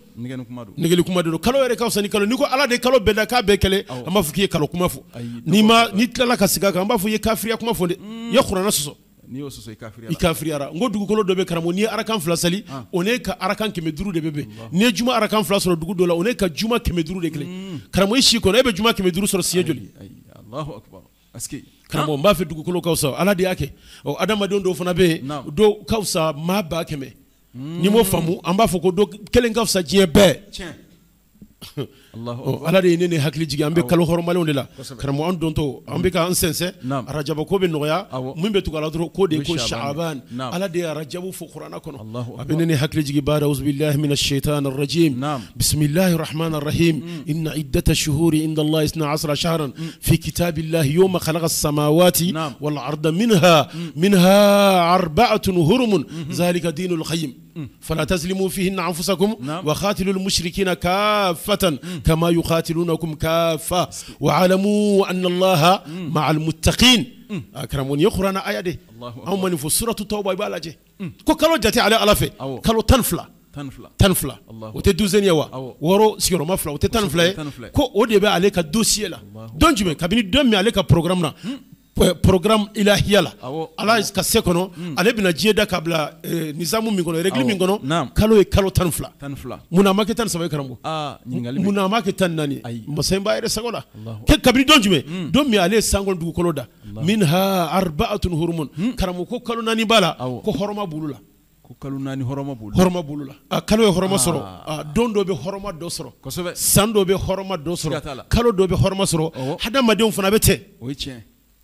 nɛgɛli kuma don nɛgɛli kuma don kalo yɛrɛ ka fisa ni kalo n'i ko ala de kalo bɛɛ k'a bɛɛ kɛlɛ an b'a fɔ k'i ye kalo kuma fɔ n'i ma n'i tilala ka segin a kan an b'a fɔ i ye kafiriya kuma fɔ dɛ mm. i ye kuranɛ sɔsɔ i kafiriyara n ko dugukolo dɔ bɛ karamɔgɔ n'i ye arakan fila ah. o n'e ka arakan kɛmɛ duuru de bɛ bɛn n'i ye juma arakan fila sɔrɔ dugu dɔ la o n'e ka juma kɛmɛ duuru de i si kɔnɔ e bɛ juma kɛmɛ duuru sɔrɔ siɲɛ joli n b'a fɛ dugukolo ka fisa ala de y'a kɛ ɔ adamadenw dɔw fana bɛ yen dɔw ka fisa maa ba kɛmɛ N'i m'o faamu an b'a fɔ ko dɔ kelen ka fisa diɲɛ bɛɛ, tiɲɛ ala de ye ne ni hakili jigin an bɛ kalo hɔrɔnmalenw de la karamɔgɔ an dontɔ an bɛ k'an sɛnsɛn arajaba ko bɛ nɔgɔya min bɛ tugu ala dɔrɔn ko de ko shaaban ala de ye arajabu fo kuranna kɔnɔ a bɛ ne ni hakili jigin baara uzubilahi mina shaitan rajim bisimilahi rahman rahim inna iddata shuhuri inda allah isna asra shahran fi kitabillahi yawma khalaqa samawati wal arda minha minha arba'atun hurumun zalika dinul qayyim فلا تظلموا فيهن انفسكم وقاتلوا المشركين كافه كما يقاتلونكم كافة وعلموا أن الله مع المتقين كرامون يقرأنا آياته أو من في سورة التوبة يبالجه كلو جاتي على ألافي كلو تنفلا تنفلا تنفلا وتدوزن يوا ورو سيرو مفلا وتتنفلا كو ودي بقى عليك الدوسيه لا كابيني دمي عليك بروجرامنا programme ilahiyala a ala ka se kɔnɔ mm. ale kabla da eh, nizamu min kɔnɔ min kalo ye kalo tan ni fila munna ma kɛ tan ni saba ye karamɔgɔ ah, munna a ma kɛ tan ni naani b'a yɛrɛ sago la kɛ kabini don jumɛn mm. don min ale ye sankɔ dugukolo da minha arbaatun hormon mm. karamɔgɔ ko kalo naani b'a la ko hɔrɔma b'olu la kalo hɔrɔma bolo kalo ye hɔrɔma sɔrɔ don kalo dɔ bɛ hɔrɔma sɔrɔ hadamadenw fana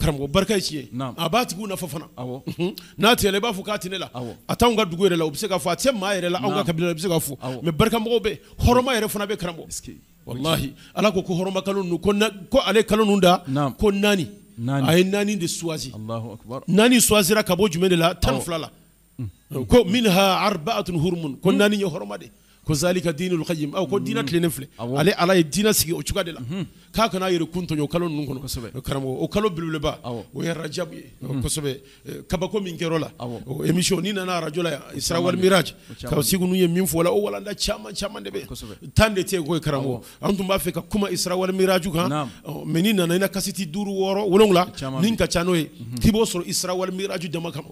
karamɔgɔ barika ye tiɲɛ ye a b'a tigiw nafa fana n'a tigɛla i b'a fɔ k'a tɛ ne la a t'anw ka dugu yɛrɛ la u bɛ se k'a fɔ a tɛ maa yɛrɛ la anw ka kabila la u bɛ se k'a fɔ mɛ barikamɔgɔw bɛ hɔrɔma yɛrɛ fana bɛ karamɔgɔ walahi ala ko ko hɔrɔma kalo ninnu ko ale kalo ninnu da ko naani a ye naani de suwazi naani suwazira ka bɔ jumɛn de la tan ni fila la ko minha arbaatun hurumun ko naani ye hɔrɔma de ye ko zalika dinul qayyim mm. aw ko diina tilennen filɛ ah, ale ala ye diina sigi o cogoya de la mm-hmm. k'a kana yere kun tɔɲɔ o kalo ninnu kɔnɔ eh, karamo o kalo ba ah, o ye eh, mm. eh, ko ye kosɛbɛ kabako min kɛra la ah, o émission n'i nana arajo la yan miraj ka Siku n'u ye min o wala walanda chama de be tan de tɛ b'a fe ka kuma Isra wal Miraj kan oh, mais na nana i na kasiti duuru wɔɔrɔ wolonwula min ka ca n'o ye k'i mm-hmm. Isra wal Miraj de makam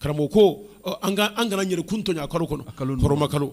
karamo ko anga anga an kun kalo kɔnɔ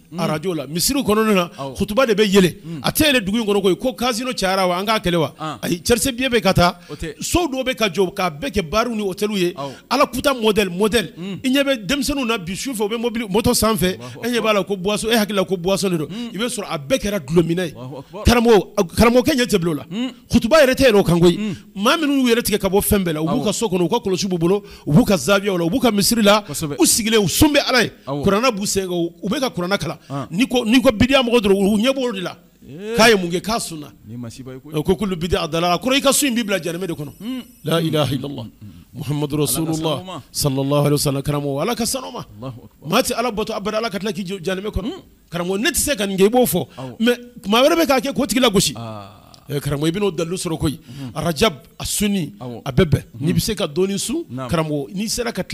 Mm. arajo la misiri kɔnɔna na kutuba de bɛ yele mm. a tɛ yɛlɛ dugu in kɔnɔ koyi ko kazino cayara wa an ah. k'a kɛlɛ wa ayi cɛrisɛ biye bɛ ka taa so dɔw bɛ ka jɔ k'a bɛɛ kɛ baariw ni hôtels ye ala kuta modèle modèle mm. i ɲɛ bɛ denmisɛnninw na bi sufɛ u bɛ mobili moto sanfɛ e ɲɛ b'a la ko boisson e, e, e hakili la ko boisson de don i bɛ sɔrɔ a bɛɛ kɛra dulɔminɛ ye karamɔgɔ karamɔgɔkɛ ɲɛ tɛ bila o la kutuba yɛrɛ tɛ yɛlɛ o kan koyi maa minnu y'u yɛrɛ tigɛ ka bɔ fɛn bɛɛ la u b'u ka so kɔnɔ u ka kɔlɔsi b'u bolo u b'u ka zawiyaw la u b'u ka misiri la u sigilen u sun bɛ ala ye kuranna b'u sen kan u bɛ ka kuranna kalan Eh. n'i ko n'i eh, ko bidiya mɔgɔ dɔrɔn u ɲɛ b'o de la k'a ye mun kɛ k'a sunna ko k'olu bidiya a dala a kɔrɔ i ka so in b'i bila jɛnɛmɛ de kɔnɔ hmm. la ilaha illallah hmm. muhamadu rasulillah sallallahu alaihi wasallam sallam karamɔgɔ ala ka sanu ma maa tɛ ala bato abada ala ka tila k'i jɔ jɛnɛmɛ kɔnɔ hmm. karamɔgɔ ne tɛ se ka nin kɛ i b'o fɔ mɛ maa wɛrɛ bɛ k'a kɛ k'o tigi lagosi ah. Eh, karamo ibino bɛna'o dalu sɔrɔ koyi araja mhm. a sunni a bɛ bɛn mhm. n'i bɛ se ka dɔɔnin sun karamɔgɔ n'i sera ka mhm.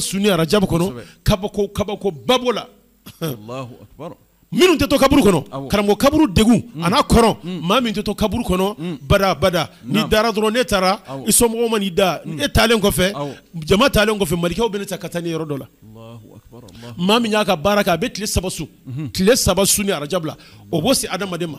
sunni rajab kono kabako kabako akbar minnu tɛ to kaburu kɔnɔ karamɔgɔ kaburu degun a n'a kɔrɔ maa min tɛ to kaburu kɔnɔ badabada n'i dara dɔrɔn ne taara i somɔgɔw ma n'i da e taalen kɔfɛ jama taalen kɔfɛ malikɛw bɛ ne ta ka taa ni yɔrɔ dɔ la maa min y'a ka baara kɛ a bɛ tile saba sun tile saba sun ni arajabila o b'o se adamaden ma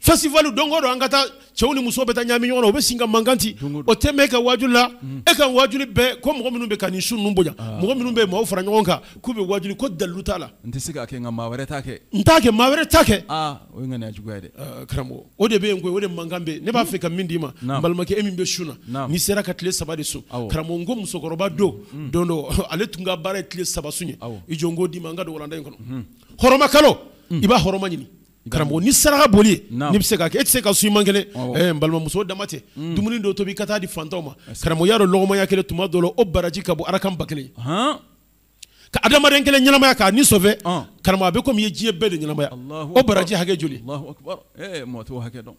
festival don o don an ka taa cɛw ni musow bɛ taa ɲami ɲɔgɔn na u bɛ sin ka mankan ci o tɛ mɛn e ka wajuli la mm. e ka wajuli bɛɛ ko mɔgɔ minnu bɛ ka nin su ninnu bonya mɔgɔ minnu bɛ maaw fara ɲɔgɔn kan k'u wajuli ko dalilu t'a la n tɛ se k'a kɛ o ye ŋaniya juguya o de bɛ yen o de mankan ne b'a fɛ ka min d'i ma n balimakɛ e min bɛ sun na n'i sera ka tile saba de sun karamɔgɔ n ko musokɔrɔba i jɔ n k'o d'i ma n ka don walanda Karamɔgɔ ni saraka boli ni bɛ se eh, mm. hein? ka kɛ e tɛ se ka so i man balimamuso dama tɛ dumuni dɔ tobi i ka taa di fantanw ma ya dɔn lɔgɔmaya kelen tuma dɔ o baraji ka bɔ arakan ba kelen ka adamaden kelen ɲɛnamaya k'a ni sɔfɛ karamɔgɔ bɛ komi ye diɲɛ bɛɛ de ɲɛnamaya o baraji hakɛ joli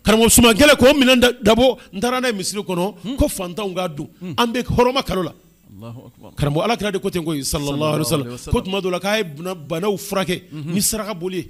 karamɔgɔ suman kelen k'o minɛn dabɔ n taara n'a ye misiri kɔnɔ ko fantanw k'a dun an bɛ hɔrɔnma kalo la karamɔgɔ alakira de ko ten ko sala ko tuma dɔ la k'a ye banaw furakɛ hmm, hmm. ni saraka boli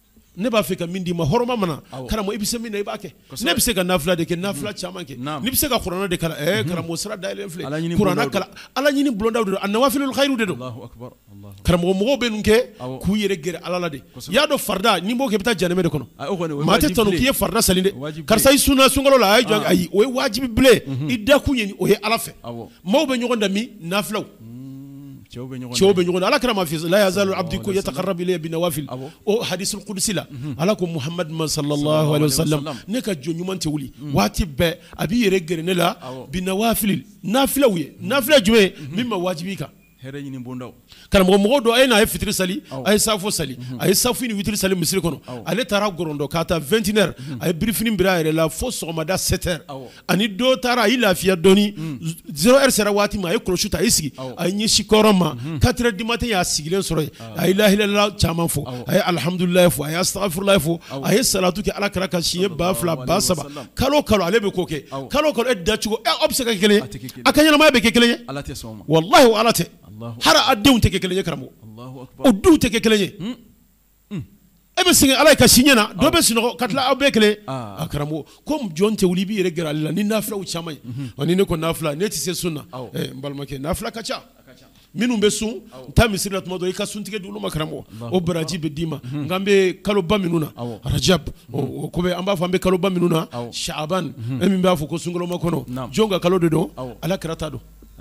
ne b'a fɛ ka min d'i ma hɔrɔma mana karamɔgɔ i bɛ se min na i b'a kɛ ne bɛ se ka nafila de kɛ nafila mhm. caman kɛ n'i bɛ se ka kuranɛ de kalan ɛɛ mhm. karamɔgɔ sira dayɛlɛn filɛ kuranɛ kala ala ɲini bulondaw de don a nawafilul khayiriw de don karamɔgɔ mɔgɔw bɛ nin kɛ k'u yɛrɛ gɛrɛ ala la de i y'a dɔn farida n'i b'o kɛ i bɛ taa de kɔnɔ maa tɛ tanu k'i ye farida sali dɛ karisa i sunna sunkalo la a ye jɔ ayi o ye waajibi bilen mhm. i da ye o ye ala fɛ maaw bɛ ɲɔgɔn dami nafilaw cɛw bɛ ɲɔgɔn na ala kɛra ma fisa la yazalu abdiku yataqarrabu ilayya bi nawafil o hadisi kudusi la mhm. ala ko muhamad ma sallallahu alaihi wasallam ne ka jɔn ɲuman tɛ wuli mhm. waati bɛɛ a b'i yɛrɛ gɛrɛ ne la bi nawafil nafilaw ye nafila jumɛn mhm. min ma wajibi kan hɛrɛ ɲini bondaw karamɔgɔ mɔgɔ dɔ a ye n'a ye fitiri sali a ye safo sali a ye safu ni witiri sali misiri kɔnɔ ale taara gɔrɔndɔ k'a ta vɛntinɛri a ye birifini biri a yɛrɛ la fo sɔgɔmada sɛtɛri ani dɔ taara a ye lafiya dɔɔni zero ɛri sera waati min a ye kɔlɔsi ta a y'i sigi a ye ɲɛsi kɔrɔ ma katɛrɛ dimate y'a sigilen sɔrɔ yen a ye lahilala caman fɔ a ye alihamudulilayi fɔ a ye asagafurulayi fɔ a ye salatu kɛ ala kɛra ka siɲɛ ba fila ba saba kalo kalo ale bɛ k'o kɛ kalo kalo e dacogo e aw bɛ se ka kɛ kelen ye a ka ɲɛnamaya bɛ kɛ kelen ye walahi ala tɛ Hara a denw tɛ kɛ kelen ye karamɔgɔ o duw tɛ kɛ kelen ye e bɛ segin ala ye ka si ɲɛ na dɔ bɛ sunɔgɔ ka tila aw bɛɛ kelen a karamɔgɔ ko jɔn tɛ wuli la ni nafilaw caman ye ni ne ko nafila ne tɛ se sun na n balimakɛ nafila ka ca minnu la tuma dɔ i ka suntigɛ di olu ma karamɔgɔ o baraji bɛ d'i ma nka an bɛ kaloba minnu na ko bɛ an b'a kaloba na e min ko kalo de don ala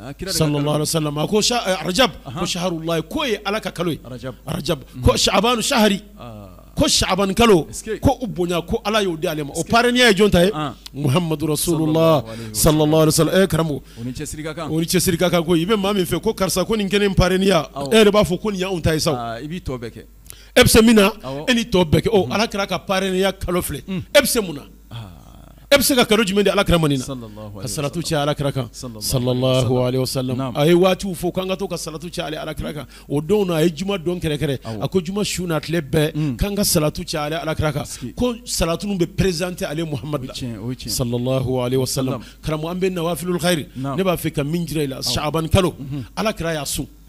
ah, sallallahu alaihi wasallam a ko eh, Rajab ko shaharulahi k'o ye Ala ka Rajab mm. ko Shaabanu shahari ah. ko Shaabani kalo ko u ko Ala y'o di o parenia ye jɔn ta ye ah. Muhamadu Rasulullah sallallahu alaihi wasallam ee karamɔgɔ o ni cɛsiri ka kan o ni cɛsiri ka kan koyi i ko karisa ko nin b'a ko nin y'anw ta ye sa i b'i tɔ bɛɛ kɛ Ala ka parenia kalofle. filɛ mm. ebsega karoji mende alakira manina kasalatu cha alakiraka sallallahu alaihi wasallam ayi waatiw fo k'an ka to ka salatu cayale alakiraka o don na a ye juma don kɛrɛkɛrɛ a ko juma su na tile bɛɛ k'an ka salatu cayale alakiraka ko salatu nu bɛ présente ale muhamad la sallallahu alaihi wasallam karamɔgɔ an bɛ nawafilul khayri ne b'a fɛ ka min jira i la shaban kalo alakira y'a sun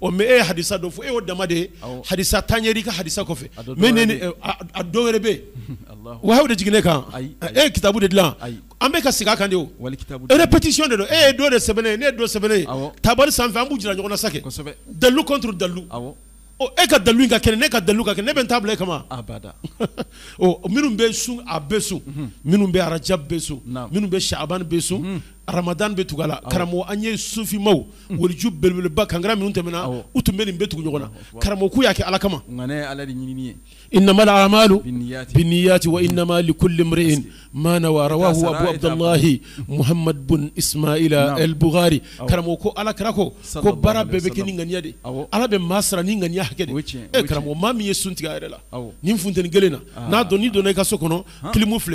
o mɛ e eh, hadisa dɔ fɔ e eh, y'o dama de hadisa tanyeri ka hadisa kofe mɛ ne ni eh, a dɔ wɛrɛ bɛ wa de jigin ne e kitabu de dilan an ka segin a kan do o répétition de don e do de sɛbɛn ne do ne ye ne ye tabari sanfɛ an b'u jira ɲɔgɔn na de dalu contre dalu e ka dalu ka kɛnɛ ne ka dalu ka kɛnɛ ne bɛ n taa bila e kama minnu bɛ sun a bɛ sun arajab bɛ sun shaban Ramadan Betugala, tugu a la karamɔgɔ an ye sufimaw mm. waliju belebeleba kankura minnu tɛmɛna u tun bɛ nin In al a'malu bil niyyat, bil niyyat wa inma likulli imri'in ma nawaa. Rawahu Abu Muhammad bun Isma'ila el bukhari Karamoko, ala karako. Ko barabbe be ken nganiade. Awo. Ala be masrani ngani hakede. E kramou ma mi esunt garaela. Awo. gelena.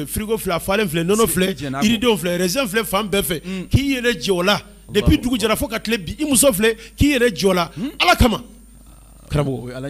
frigofla, falemfle, nonofle, idiofle, resinfle, fambeffe. Ki yele djola. Depuis doug djara foka tlebbi, imusofle. Ki yele Ala kama. kramo ala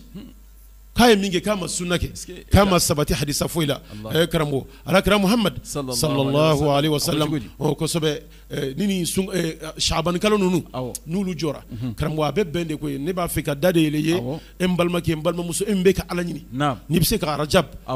Kay minge kama kɛ Kama sabati hadisa foyi la Muhammad eh, karamɔgɔ alakira muhammad sallallahu alaihi wasallam ɔ kosɛbɛ ni sun eh, shaban sahabanikalo ninnu nulu jora. karamɔgɔ abe bɛ bɛn ne b'a fika dade da ye e n balimakɛ n balimamuso ala n'i Nipseka Rajab ka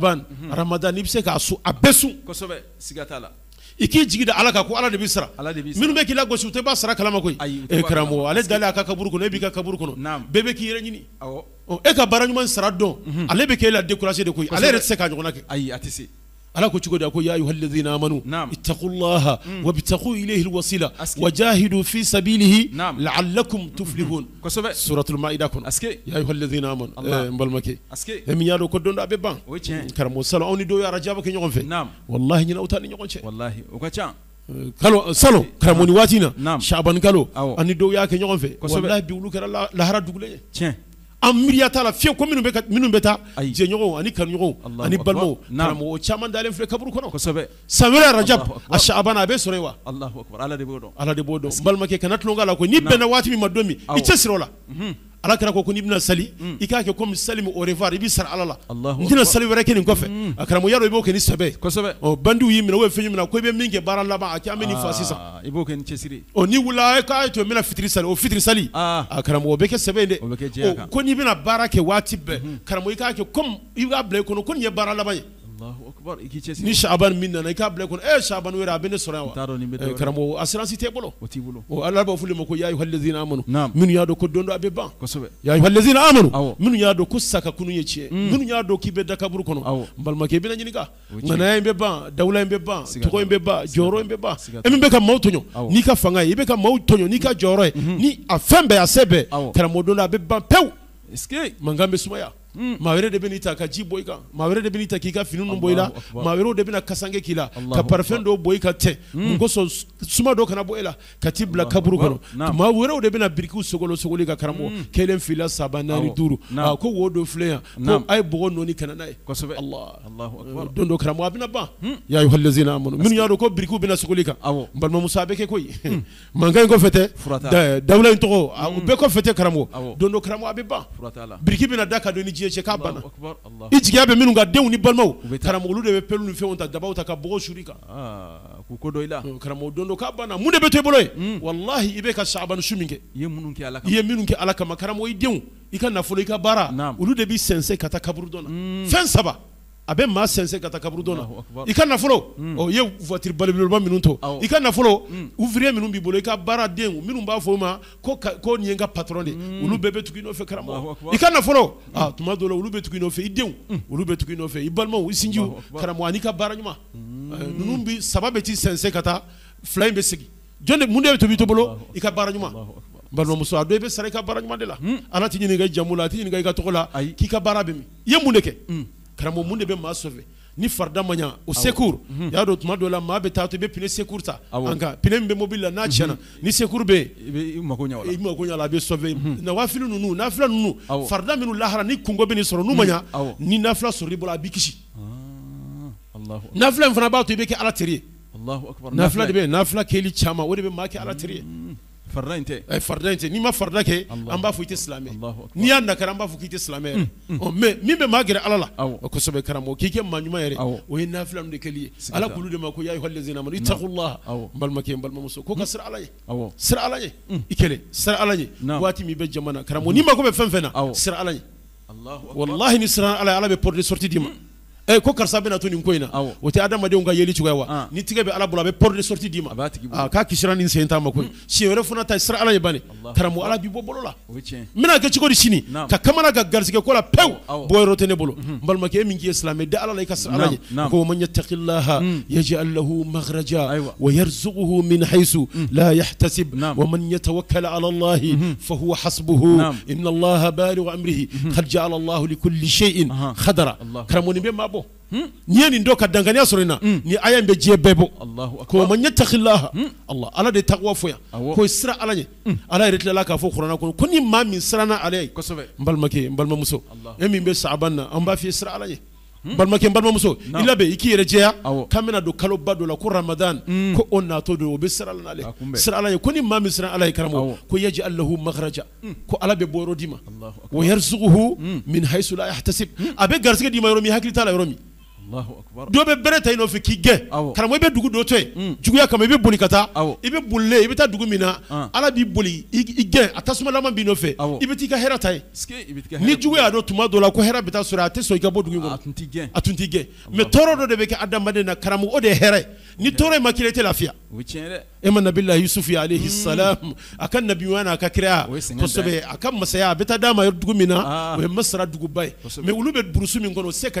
mhm. ramadan n'i su abesu. k'a sun a ala ko ala de bɛ sara minnu bɛ k'i la gosi u tɛ b'a sara kala ale kaburu b'i ka kaburu bebe k'i yɛrɛ e ka baara ɲuman sara dɔn ale bɛ k'e la découragé de koyi ale yɛrɛ tɛ se k'a ɲɔgɔnna kɛ ayi a tɛ se ala ko cogo di a ko ya ayuha amanu ittaqullaha wabtaqu ilayhi alwasila wajahidu fi sabilihi la'allakum tuflihun kosɛbɛ suratul maida kɔnɔ aske ya ayuha alladhina amanu n balimakɛ aske min y'a dɔn ko don dɔ a bɛ ban karamɔgɔ salon aw ni dɔw ye kɛ ɲɔgɔn fɛ wallahi ɲinɛ aw t'a ni ɲɔgɔn cɛ wallahi o ka can kalo salon karamɔgɔ waati na shaban kalo ani dɔw y'a kɛ ɲɔgɔn fɛ wallahi bi olu kɛra lahara dugulen ye tiɲɛ en miiriya la fiyewu ko minnu bɛ ka minnu bɛ taa jɛɲɔgɔnw ani kanuɲɔgɔnw ani balimaw karamɔgɔ caman dalen filɛ kaburu kɔnɔ kosɛbɛ san wɛrɛ a a bɛ sɔrɔ yen Ala de b'o dɔn Ala de b'o dɔn balimakɛ kana tulon k'a la koyi n'i bɛnna waati min ma don min ala kɛra ko ko n'i bɛna sali mm. i k'a kɛ comme sali au revoir i b'i sara ala la n tɛna sali wɛrɛ kɛ nin kɔfɛ a karamɔgɔ mm. yarɔ i b'o kɛ ni sɛbɛ kosɛbɛ ɔ bandiw y'i minɛ u ye fɛn minɛ ko i bɛ min kɛ baara laban a kɛ an bɛ nin fa sisan i b'o kɛ ni ah, cɛsiri ɔ n'i wula e k'a to n bɛna fitiri sali o fitiri sali a ah. karamɔgɔ o bɛ kɛ sɛbɛ ye dɛ o bɛ kɛ kan ko n'i bɛna baara kɛ waati bɛɛ karamɔgɔ i k'a kɛ comme i b'a bila i kɔnɔ ko nin ye baara laban ye ni shaban min nana i k'a bila kono eh, kɔnɔ shaban wɛrɛ a bɛ wa. Eh, karamo assurance t'e bolo. o t'i bolo. o ala b'a fuli olu ya ko yaayu halizina amanu. naam y'a do ko don dɔ a bɛ ban. kosɛbɛ yaayu amanu. awɔ y'a do ko saka kunu ye mm. minu minnu y'a do k'i bɛ da kaburu kɔnɔ. awɔ n balimakɛ i bɛ ne ɲininka. ŋanaya in bɛ ban dawula ba bɛ ban ba in bɛ ban jɔyɔrɔ in ban e min ka maaw n'i ka fanga i bɛ ka maaw tɔɲɔ n'i ka jɔyɔrɔ mm-hmm. ni a fɛn bɛɛ a dondo abe karamɔgɔ pew eske a bɛ sumaya. Maa de bɛ'i ta ka ji bɔ i kan de ta k'i ka fini bɔ i la maa de bɛna k'i la ka suma dɔ kana bɔ e la ka t'i bila kaburu kɔnɔ maa wɛrɛw de kelen fila saba naani duuru ah, ko wo don filɛ yan a ye kana nɔɔni Allah n'a ye eh, don karamɔgɔ a bɛna ban mm. y'a lezina minnu y'a dɔn ko bikiw bɛna sogoli kan balimamuso bɛ kɛ koyi mm. mankan in kɔfɛ tɛ da in tɔgɔ ah, mm. bɛɛ kɔfɛ tɛ karamɔgɔ don don karamɔgɔ a bɛ ban biriki bɛna da tiɲɛ cɛ ah, oh, hmm. k'a banna i jigiya bɛ ni balimaw karamɔgɔ olu de bɛ ni fɛnw ta dabaw ka bogo suli kan k'u ko dɔ k'a mun de bɛ to i bolo wallahi i ka saabani su min kɛ i ye minnu kɛ ala ye kama karamɔgɔ i denw i ka nafolo i ka baara olu de b'i sensɛn ka taa kaburu dɔ la hmm. fɛn saba a bɛ maa sensɛn ka taa na i ka nafolo o mm. ye vwababa minnu to i ka nafolo mm. ufiye minnu b'i bolo i ka baaraden minnu b'a fɔ o ma ko nin ye n ka pat de mm. olu bɛɛ bɛ tugu nɔfɛ karamɔgɔ i ka nafolo tuma dɔw olu bɛ tugu nɔfɛ i denw olu bɛ tugu nɔfɛ i balimaw i sinji karamɔgɔ ka baara ɲuman ninnu bɛ saba bɛ ci sensɛn ka taa bolo i ka baara ɲuman balimamuso a don i bɛ sara i ka baara ɲuman de la ala ɲininka k'i ka baara bɛ ye mun Karamɔgɔ mun de bɛ maa sɔfɛ ni farida ma o secours mhm. y'a don tuma dɔ la maa bɛ taa to i bɛ p segu ta nka p bɛ mobili la n'a tiɲɛna mhm. ni sekuru bɛ mako i mako a bɛfɛ mhm. nawafi ninnu naula ninnu farida minnu lahara ni kungo bɛ sɔrɔ n'u ma ɲɛ ni nafla sɔrɔ bolo a bɛ kisi ah, naula in fana b'a to i bɛ kɛ ala teri ye de bɛ yen keli caman o de bɛ maa kɛ ala teri ye mm. farda in tɛ. farda in tɛ n'i ma farda kɛ an b'a fɔ i tɛ silamɛ n'i y'a nakara an b'a fɔ k'i tɛ silamɛ yɛrɛ ɔ mɛ min bɛ maa gɛrɛ ala la o kosɛbɛ karamɔgɔ k'i kɛ maa ɲuman yɛrɛ o ye nafila ninnu de kɛli ye ala k'olu de ma ko yaayɔ hali zina amadu i takula n balimakɛ n balimamuso ko ka sira ala ye sira ala ye i kɛlɛ sira ala ye waati min i bɛ jamana karamɔgɔ n'i mako bɛ fɛn fɛn na sira ala ye walahi ni sira ala ye ala bɛ pɔrɔdi sɔrɔti d'i ma. ee ko karisa bɛna to nin ko in na o tɛ adamadenw ka yeli cogoya wa ni tigɛ bɛ ala bolo a bɛ pɔri de sɔriti d'i ma k'a kisira nin sen t'a ma koyi siɲɛ wɛrɛ fana ta sira ala ye bani karamɔgɔ ala b'i bɔ bolo la n bɛna kɛ cogo di sini ka kamana ka garisigɛ ko la pewu bɔ yɔrɔ tɛ ne bolo n balimakɛ e min k'i ye silamɛ da ala la i ka sira ala ye ko man yattaqillaha yaj'al lahu makhraja wa yarzuquhu min haythu la yahtasib wa man yatawakkal ala allah fa huwa hasbuhu inna allah baligh amrihi qad ja'ala allah li kulli shay'in qadara karamɔgɔ nin bɛ maa Hmm? n'i ye nin ni ka danganiya sɔrɔ hmm. aya hmm? allah ala de Taqwa fɔ ko isra ala Allah ala yɛrɛ la kafo fɔ kuranna kɔnɔ ko ni maa na an b'a f'i ye sira ala ɲɛ balimakɛ balimamuso i k'i yɛrɛ jɛya k'an bɛna kaloba la ko ramadan ko o natɔ don o ala ala ko ni maa min siran ala ye ko ah, yaji alahu makaraja ko ala be borodima min hayisula yahtasib a abe garisɛgɛ d'i ma Dɔw bɛ bɛrɛ ta i nɔfɛ k'i gɛn karamɔgɔ i bɛ dugu dɔ to yen mm. juguya kama i boli ka taa i bɛ bolilen dugu min ah. ala b'i boli i gɛn a tasumalaman b'i nɔfɛ i bɛ taa i ta ni juguya y'a don tuma dɔ la ko hɛrɛ bɛ taa sɔrɔ a tɛ sɔn i ka bɔ dugu a tun tɛ gɛn mɛ tɔɔrɔ dɔ de bɛ kɛ adamaden na karamɔgɔ o ni tɔɔrɔ in ma kelen i tɛ lafiya e ma nabilayisufiya ale mm. sa a ka nabiya n'a ka kiraya kosɛbɛ a masaya a bɛ taa d'a ma dugu min na ah. o ye masasa duguba ye mɛ olu se ka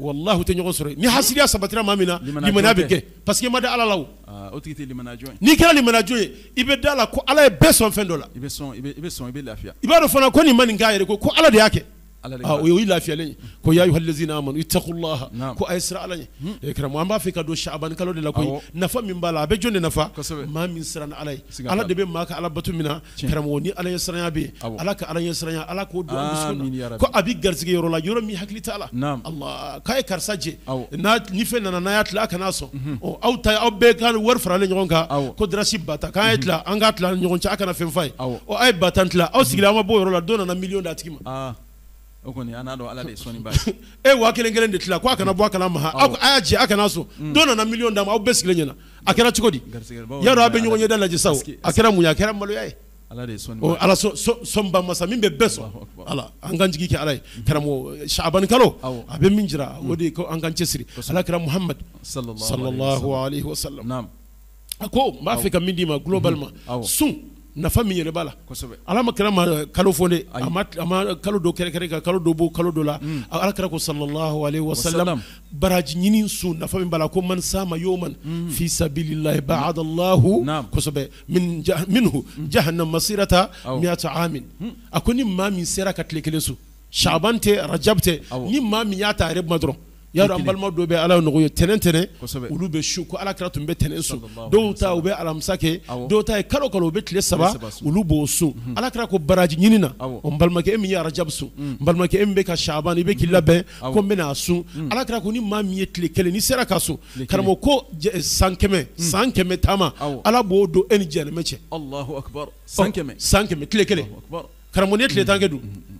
wallahu te ñoko sore ni hasidiya sabatira mamina limana be ke parce que m'a ala law ah otri te limana joy ni kala limana joy ibe dala ko ala e beso fendo la ibe son ibe ibe son ibe lafia ibe do fona ko ni man ngayere ko ko ala de اه ويلا في علي كو يا ايها الذين امنوا اتقوا الله كو نعم. ايسر علي يكرم وان بافي كدو شعبان كالو دي لاكوي نفا من بالا بي جون نفا ما من سران علي على دبي ماك على بتو منا كرم وني على يسر يا بي على ك على يسر يا على كو دو كو ابي غرسي يورو لا يورو مي حكلي تعالى نعم. الله كاي كارساجي نا نيفن انا نايات لا كناسو او تا او بي كان ور فرالي نيونكا كو دراسي باتا كايت لا انغات لا نيونكا كان فين فاي او اي باتانت لا او سيغلا ما بو يورو لا دونا مليون داتكيما آه. o e waa kelen kelen de tila ko a kana bɔ a kalama ha aw a y'a jɛ a kana so dɔ nana miliyɔn d'a ma aw bɛɛ sigilen ɲɛna a kɛra cogo di yarɔ aw bɛ ɲɔgɔn ɲɛda lajɛ sa a kɛra mun ye a kɛra maloya ye. ala sɔnba masa min bɛ bɛɛ sɔn ala an k'an jigi kɛ ala ye karamɔgɔ saabani kalo a bɛ min jira o de ye ko an k'an cɛsiri alakira muhamadu sallallahu alaihi wa a ko n b'a fɛ ka min d'i ma global mm. sun. nafa min yɛrɛ b'a la ala ma kira ma kalo fɔ de a ma kalo dɔ kɛrɛkɛrɛ ka kalo dɔ b'o kalo dɔ la ala kira ko sallallahu alaihi wasallam baraji ɲini sun nafa min b'a la ko man sama yawman fi sabilillahi ba'adallahu kosɛbɛ min minhu jahannam masirata mi'ata amin a ko ni maa min sera ka tile kelen so shaban tɛ rajab tɛ ni maa min y'a ta a yɛrɛ ma dɔrɔn Ya an balima bɛ ala nɔgɔya ntɛnɛntɛnɛn olu bɛ su ko ala kira tun bɛ ntɛnɛn so dɔw ta u bɛ alamisa kɛ dɔw ta kalo kɔnɔ u bɛ tile saba mhm. ala kɛra ko baraji ɲini na balimakɛ e min ye arajabu so mm. balimakɛ e ka i bɛ k'i labɛn mm. ala kɛra ko ni maa min ye tile kelen ni sera ka so karamɔgɔ ko eh, san kɛmɛ mm. san kɛmɛ ala b'o don e ni janmɛ cɛ san san kɛmɛ tile kelen karamɔgɔ mm-hmm.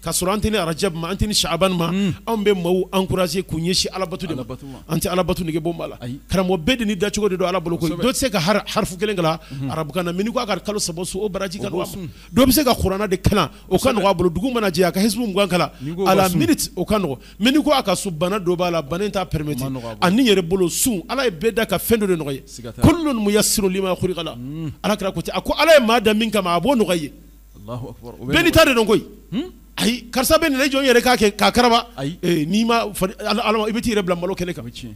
Ka sɔrɔ ni arajɛ ma an ni ma hmm. anw bɛ maaw k'u alabato de an tɛ alabato la de ni dacogo de don ala bolo dɔ se ka kelen mhm. arabukan na mini k'a ka kalo saba so o baraji ka dɔ bɛ se ka de kalan o ka a bolo dugu a ka hisiw gan kala ala o ka nɔgɔ mini ko aa ka so bana la bannen bolo ala ye bɛɛ da ka fɛn dɔ de nɔgɔya ko numuya ma la hmm. alakira ko ten ala ye maa da min kama a ayi karisa bɛ nin lajɔ n yɛrɛ k'a kɛ k'a karaba ayi n'i ma ala ma i bɛ t'i yɛrɛ bila malo kɛnɛ kan a bɛ tiɲɛ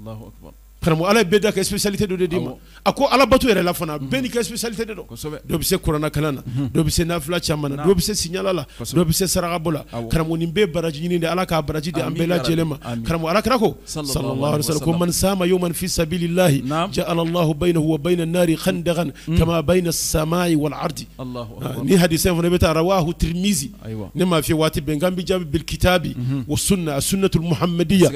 alahu akubaru. karamɔgɔ ala ye bɛɛ da ka spécialité dɔ de d'i ma a ko alabato yɛrɛ la fana bɛɛ n'i ka spécialité de don dɔ bɛ se kuranna kalan na dɔ bɛ se nafila caman na dɔ bɛ se siɲala la dɔ bɛ se sarakabɔ la karamɔgɔ nin bɛɛ baraji ɲini de ala k'a baraji di an bɛɛ lajɛlen ma karamɔgɔ alakira ko sallallahu alaihi wasallam ko man sama yawman fi sabilillahi ja'ala Allahu bainahu wa bainan nari khandagan kama baina samai wal ardi ni hadisa fana bɛ taa rawahu tirmizi ne m'a f'i ye waati bɛɛ nkan bi jaabi bil kitabi wa sunna sunnatul muhammadiyya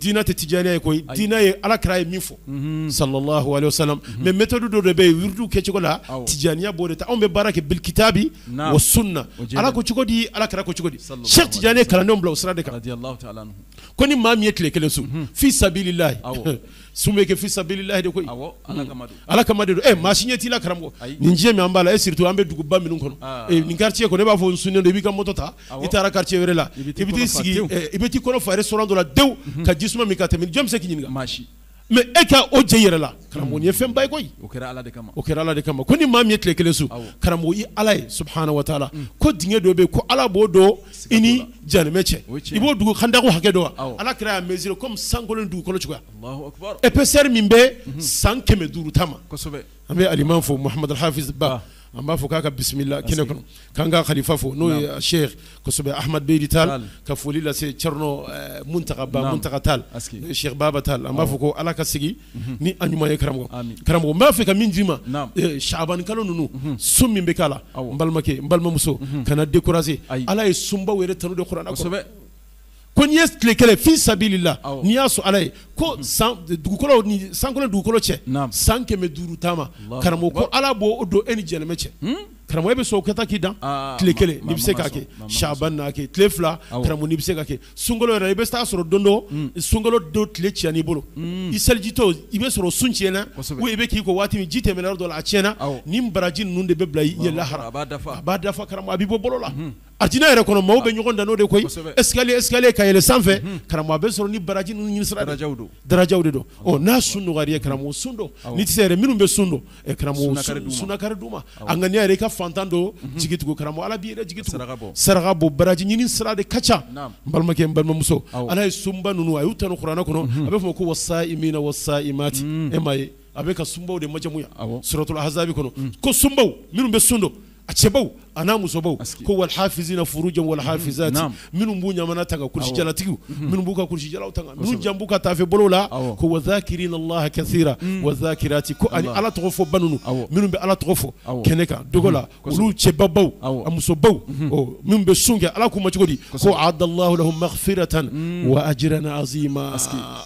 diinɛ tɛ tijaniya ye koyi diinɛ ye alakira ye ɲin fɔ alayhi wa sallam Mais méthode do de bɛ yen wuruduw kɛcogo la tijaniya b'o de ta anw bɛ wa sunna ala ko cogo di ala kɛra ko cogo di Cheikh tijani ye kalandenw bila o sira de kan ko ni maa min ye sun mhm. fi sabilillah sun ke fi sabilillah de koyi ala mhm. kamadu. Eh don ɛ t'i la karamɔgɔ nin diɲɛ ambala. Eh b'a la et eh, surtout an bɛ duguba minnu ah. eh, nin quartier ko ne b'a fɔ sunne sunnen b'i moto ta quartier wɛrɛ la si bɛ t'i sigi eh, i fa restaurant de la deu mhm. ka jisuma min ka se k'i ɲininka machi Mɛ e ka o jɛ yɛrɛ la karamɔgɔ ye fɛn ba ye koyi o kɛra ala de kama o kɛra ala de kama ah ko ni maa min ye tile kelen so karamɔgɔ ala ye su hana waati ko d dɔ bɛ ko ala b'o dɔn i ni ibo cɛ i b'o dugu kanda hakɛ dɔn ah ala kɛra y'a misi kɔmi sankolon dugu kɔnɔ cogoya epsɛri min bɛ mhm. san kɛmɛ duuru ta ma an bɛ alima fɔhamadu hafiz amba b'a fɔ k'a ka bisimila khalifa fo n'o cheikh sheikh ahmad beydi tal ka foli lase muntaka ba muntaka tal sheikh baba tal amba fuko alaka sigi ni a ɲuman ye karamɔgɔ karamɔgɔ n b'a fɛ min jima shaban kala nunu summi be kala mbalmake mbalma muso kana décourager ala e sumba yɛrɛ tanu don kuranna kɔnɔ ko ye tile kelen fi sabilila n'i y'a sɔn ala ye ko dugukolo ni sankolo dugukolo cɛ san kɛmɛ duuru taama karamɔgɔ ko ala b'o don e ni jɛnɛmɛ cɛ karamɔgɔ bɛ sɔn o kɛta k'i dan tile kelen n'i bɛ se k'a kɛ saba n'a kɛ tile fila karamɔgɔ n'i bɛ se ka kɛ sunkalo yɛrɛ i bɛ taa sɔrɔ don dɔ sunkalo don tile n'i bolo i selijitɔ i bɛ sɔrɔ sun tiɲɛna k'i ko waati min ji tɛmɛna yɔrɔ dɔ la a tiɲɛna ni baraji ninnu de bɛ bila i ɲɛ lahara a b'a dafa karamɔgɔ b'i bɔ bolo la Atina yɛrɛ kɔnɔ maaw bɛ ɲɔgɔn ah. dan n'o de koyi escalier escalier ka yɛlɛ sanfɛ mhm. karamɔgɔ a bɛ sɔrɔ ni baraji ninnu ɲinisira darajaw don darajaw de don ɔ n'a sun nɔgɔyar'i ye karamɔgɔ sun don n'i tɛ se yɛrɛ minnu bɛ sun don karamɔgɔ sunna d'u ma a ŋaniya yɛrɛ i ka fantan jigi tugu karamɔgɔ Ala b'i yɛrɛ jigi tugu saraka bɔ baraji ɲini sira de oh, e ka ca n balimakɛ n balimamuso Ala ye sunba ninnu a y'u tanu kuranɛ kɔnɔ mhm. a bɛ fɔ ko mm. e m'a ye a bɛ ka sunbaw de majamuya suratul ahzab kɔnɔ mm. ko sunbaw minnu bɛ sun a cɛbaw anamu sobau ko wal hafizina furujan wal hafizati minnu b'u ɲamana tanga kulisijalatigiw minnu b'u ka kulisijalaw tanga minnu jan b'u ka tafe bolow la ko wa zakirina allaha kathira wa zakirati ko ani ala tɔgɔ fɔ banunu minnu bɛ ala tɔgɔ fɔ kɛnɛ kan dogo la olu cɛbabaw a musobaw minnu bɛ sun kɛ ala k'u ma cogo di ko adallahu lahum maghfiratan wa ajran azima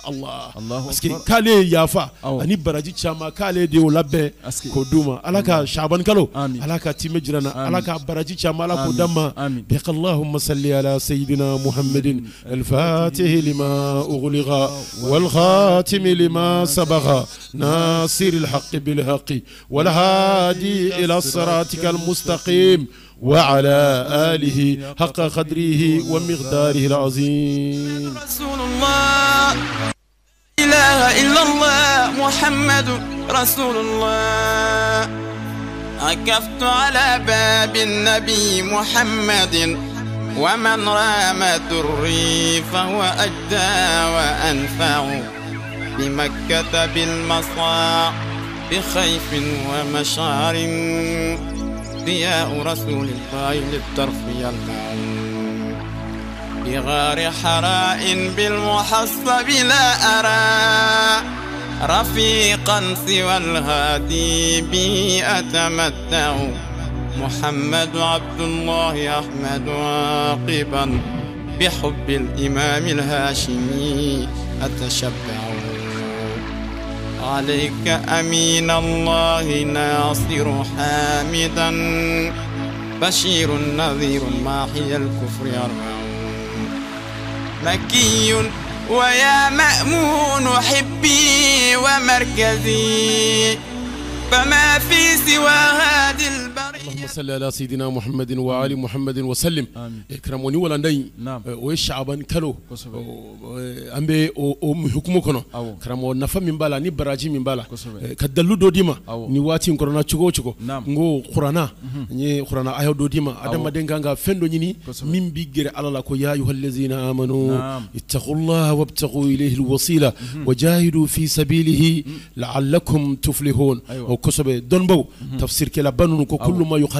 allah parce que k'ale ye yafa ani baraji caman k'ale de y'o labɛn k'o d'u ma ala ka shaban kalo ala ka timɛ jirana ala ka براجي شمالا قدما بك اللهم صل على سيدنا محمد الفاتح لما أغلق والخاتم لما سبق ناصر الحق بالحق والهادي إلى صراطك المستقيم وعلى آله حق قدره ومقداره العظيم رسول الله لا إله إلا الله محمد رسول الله أكفت على باب النبي محمد ومن رام دري فهو أجدى وأنفع بمكة بالمصاع بخيف ومشار ضياء رسول الله للطرف المعين بغار حراء بالمحصب لا أرى رفيقا سوى الهادي بي أتمتع محمد عبد الله أحمد عاقبا بحب الإمام الهاشمي أتشبع عليك أمين الله ناصر حامدا بشير نذير ماحي الكفر يرفع مكي ويا مأمون حبي ومركزي فما في سوى هذه اللهم صل على سيدنا محمد وآل محمد وسلم كرام وني ولا نداي نعم. أه، وشعبان كلو أه، أه، أمبي أم حكمو كنا كرام ونفا من بالا ني براجي من بالا كدلو دو ديما ني واتي كورونا تشوكو تشوكو نعم. نغو قرانا ني قرانا ايو دو ديما ادم دنغانغا فندو ني مين بيغير على لا كو يا ايها الذين امنوا نعم. اتقوا الله وابتغوا اليه الوسيله وجاهدوا في سبيله لعلكم تفلحون وكسب أيوة. دونبو تفسير كلا بنو كل ما يقال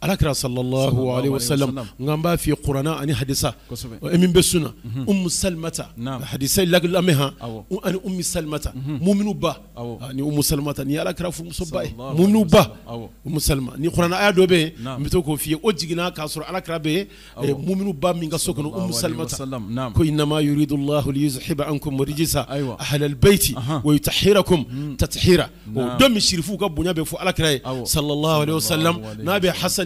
alakira sallallahu alaihi wasallam ngan b'a f'i ye ani hadisa min bɛ sunna umu salimata hadisa in lamɛn han ani umu salmata muminu ba ni umu salmata ni alakira furumuso ba ye muminu ba umu salma ni kuranna aya dɔ bɛ yen n to k'o f'i ye o jiginna k'a sɔrɔ alakira be muminu ba min ka so kɔnɔ umu salimata ko inama yuridu allahu liyuzhiba ankum rijisa ahlal bayti wa yutahhirakum tathira o don min sirifuw ka bonya be fɔ alakira ye sallallahu alaihi wasallam n'a bɛ hasan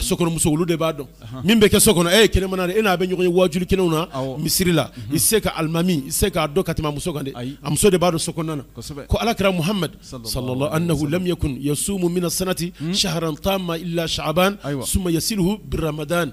sokono muso olu de b'a dɔn min bɛ kɛ so kɔnɔ e ye kɛnɛmana mana de e n'a bɛ ɲɔgɔn ye wajuli kelenw na misiri la i se ka alimami i se k'a dɔn ka tɛmɛ muso kan de a muso de b'a dɔn so kɔnɔna na ko alakira muhamad sallallahu annahu lam yakun yasumu min sanati shahran tamma illa sha'ban suma yasiluhu biramadan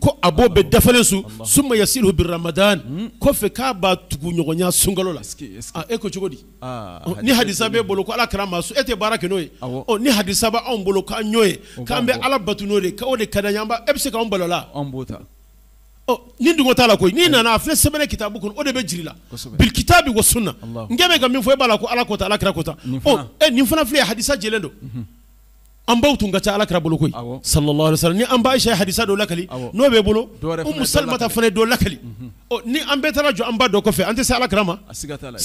ko a b'o bɛɛ dafalen su suma yasilu bi ramadan hmm? kɔfɛ k'a b'a tugu ɲɔgɔnya sunkalo la ah, e ko cogo di ah, ni hadisa b'e bolo ko ala kɛra maa e tɛ baara kɛ n'o ye ni hadisa bɛ anw bolo k'an ala n'o de o de ka d'an ye e bɛ se la ni la n'i nana a filɛ sɛbɛnni kitabu kɔnɔ de bɛ la bil kitabi wa sunna n kɛ e la ko ala ko ala ko fana filɛ hadisa jɛlen أمبو تونغا تعالك رب صلى الله عليه وسلم ني أمبا إيش حديثا دولا كلي نو بيبولو أم سلمة فني دولا كلي ني أمبا ترى أمبا دو كفي أنت سالك رما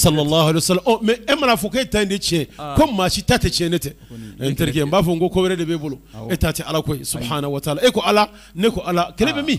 صلى الله عليه وسلم أو مي فوكي تاندي تشي آه. كم ما شي تاتي تشي نتي أنت ركي أمبا فونغو كوري دي بيبولو إتاتي على كوي سبحانه وتعالى إيكو على على كلمة آه. مي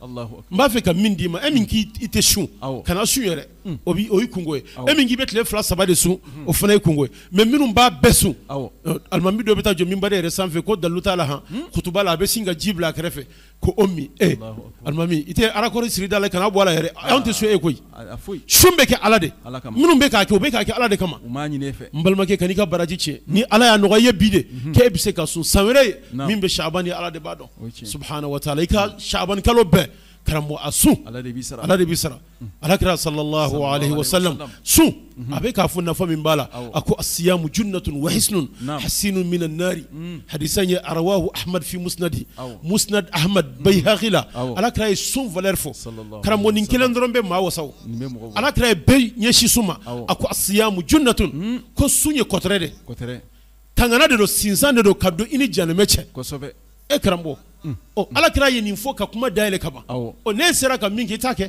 n b'a fɛ ka min d'i ma e min k'i tɛ sun kana sun yɛrɛ mm. o o kungo ye e min k'i bɛ tile fila saba de sun mm-hmm. o fana ye kungo ye mɛ minnu b'a bɛɛ sun alimami dɔ bɛ taa jɔ minba yɛrɛ sanfɛ ko dalu t'a la han hmm? kutuba la a bɛ sin ka ji bila a ko o min e. alimami i tɛ alakɔrɔ sirida la kana bɔ a la yɛrɛ anw tɛ so e koyi sun bɛ kɛ ala de kama e n balimakɛ ka n'i ka baraji hmm. ni ala y'a bide ye bi de hmm. k'e bɛ se ka sun san wɛrɛ min bɛ saaba ni ala de b'a dɔn wa taala i ka karamɔgɔ a sun ala de b'i sara alakira mm. sallallahu wa sallam sun a bɛ k'a fɔ nafa min b'a la a ko wa hisnun hasinu min nari mm. hadisa arawahu ahmad fi musnadi musnad mm. ahmad bayhaqi la alakira ye sun valeur fɔ karamɔgɔ nin kelen dɔrɔn bɛ maa wasa o alakira ye bɛɛ ɲɛsin sun ma a ko asiyamu junnatun ko sun tangana de don sinsan de don ka don i ala kira ye nin fɔ ka kuma dayɛlɛ kaban ɔ n'e sera ka min kɛ i t'a kɛ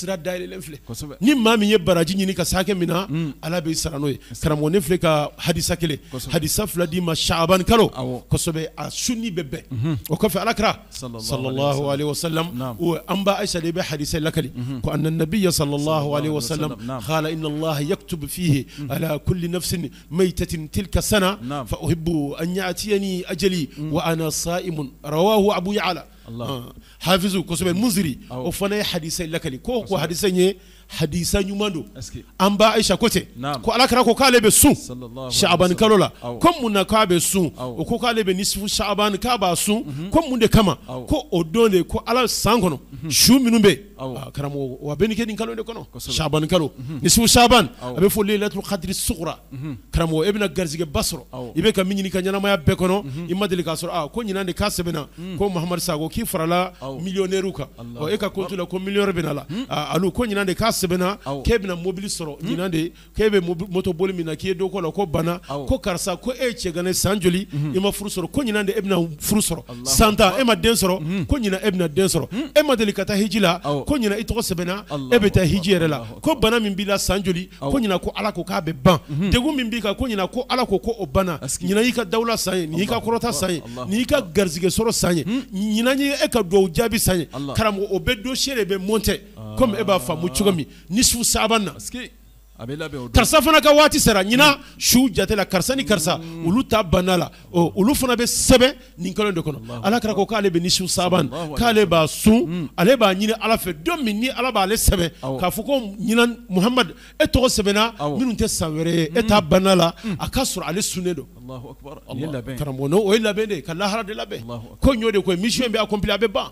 sira dayɛlɛlen filɛ ni maa min ye baraji ɲini ka sakɛ min na ala b'i sara n'o ye karamɔgɔ ne filɛ ka hadisa kelen hadisa fila d'i ma shaabani kalo kosɛbɛ a sunni bɛ bɛn o kɔfɛ alakira sallallahu alaihi wasallam o an ba ayisa de bɛ hadisa lakali ko anna nabiyya sallallahu alaihi wasallam qala inna allah yaktubu fihi ala kulli nafsin maytatin tilka sana fa uhibbu an ya'tiyani ajali wa ana sa'imun rawahu abu ya'la آه. حافظوا كسبان مزري وفنا حديثة لك لي كوه حديثة hadisa ɲuman Amba an ba ayisa ko ten ko alakira ko k'ale bɛ sun Shaaban kalo la ko mun sun ko k'ale nisifu shaaban k'a b'a mhm. kama ko o don ko ala sangono kɔnɔ mhm. su minnu bɛ ah, karamɔgɔ wa bɛ kalo de kɔnɔ kalo mhm. nisifu shaaban a bɛ fɔ lehilatul kadiri sugura karamɔgɔ e bɛna garijɛgɛba sɔrɔ i ko de k'a sɛbɛnna ko mahamadu sako k'i e ka ko la ko ah, alu ko de sɛbɛnna k'e bɛna mobili sɔrɔ ɲinan hmm? de k'e bɛ moto boli min na k'i ye dɔ kɔ la ko bana ko karisa ko e ye cɛganɛ san joli hmm. i ma furu sɔrɔ ko ɲinan de e bɛna furu sɔrɔ santa tan e ma den sɔrɔ hmm. ko ɲinan e bɛna den sɔrɔ e ma deli ka taa hiji la ko ɲinan i tɔgɔ sɛbɛnna e bɛ taa hiji yɛrɛ la ko bana min b'i la san joli ko ɲinan ko ala ko k'a bɛ ban degun min b'i kan ko ɲinan ko ala ko ko o banna ɲinan y'i ka dawula san ye nin y'i ka kɔrɔta san ye nin y'i ka garizigɛ sɔrɔ san ye ɲinan ye e ka duwawu jaabi san ye karamɔgɔ o bɛɛ dossier de bɛ monter comme e b'a faamu cogo min nisfu saban na karisa fana ka waati sera ɲina su jate la karisa ni karisa mm. olu ta banda la olu fana bɛ sɛbɛ nin kalo de kɔnɔ ala kɛra ko k'ale bɛ nisu saban k'ale b'a sun mm. ale b'a ɲini ala fɛ don min ni ala b'ale sɛbɛ k'a fɔ ko ɲina e tɔgɔ sɛbɛnna minnu tɛ san wɛrɛ ye e t'a mm. la a ale sunnen don karamɔgɔ ye de ka lahara de ko de ko mission in bɛ a a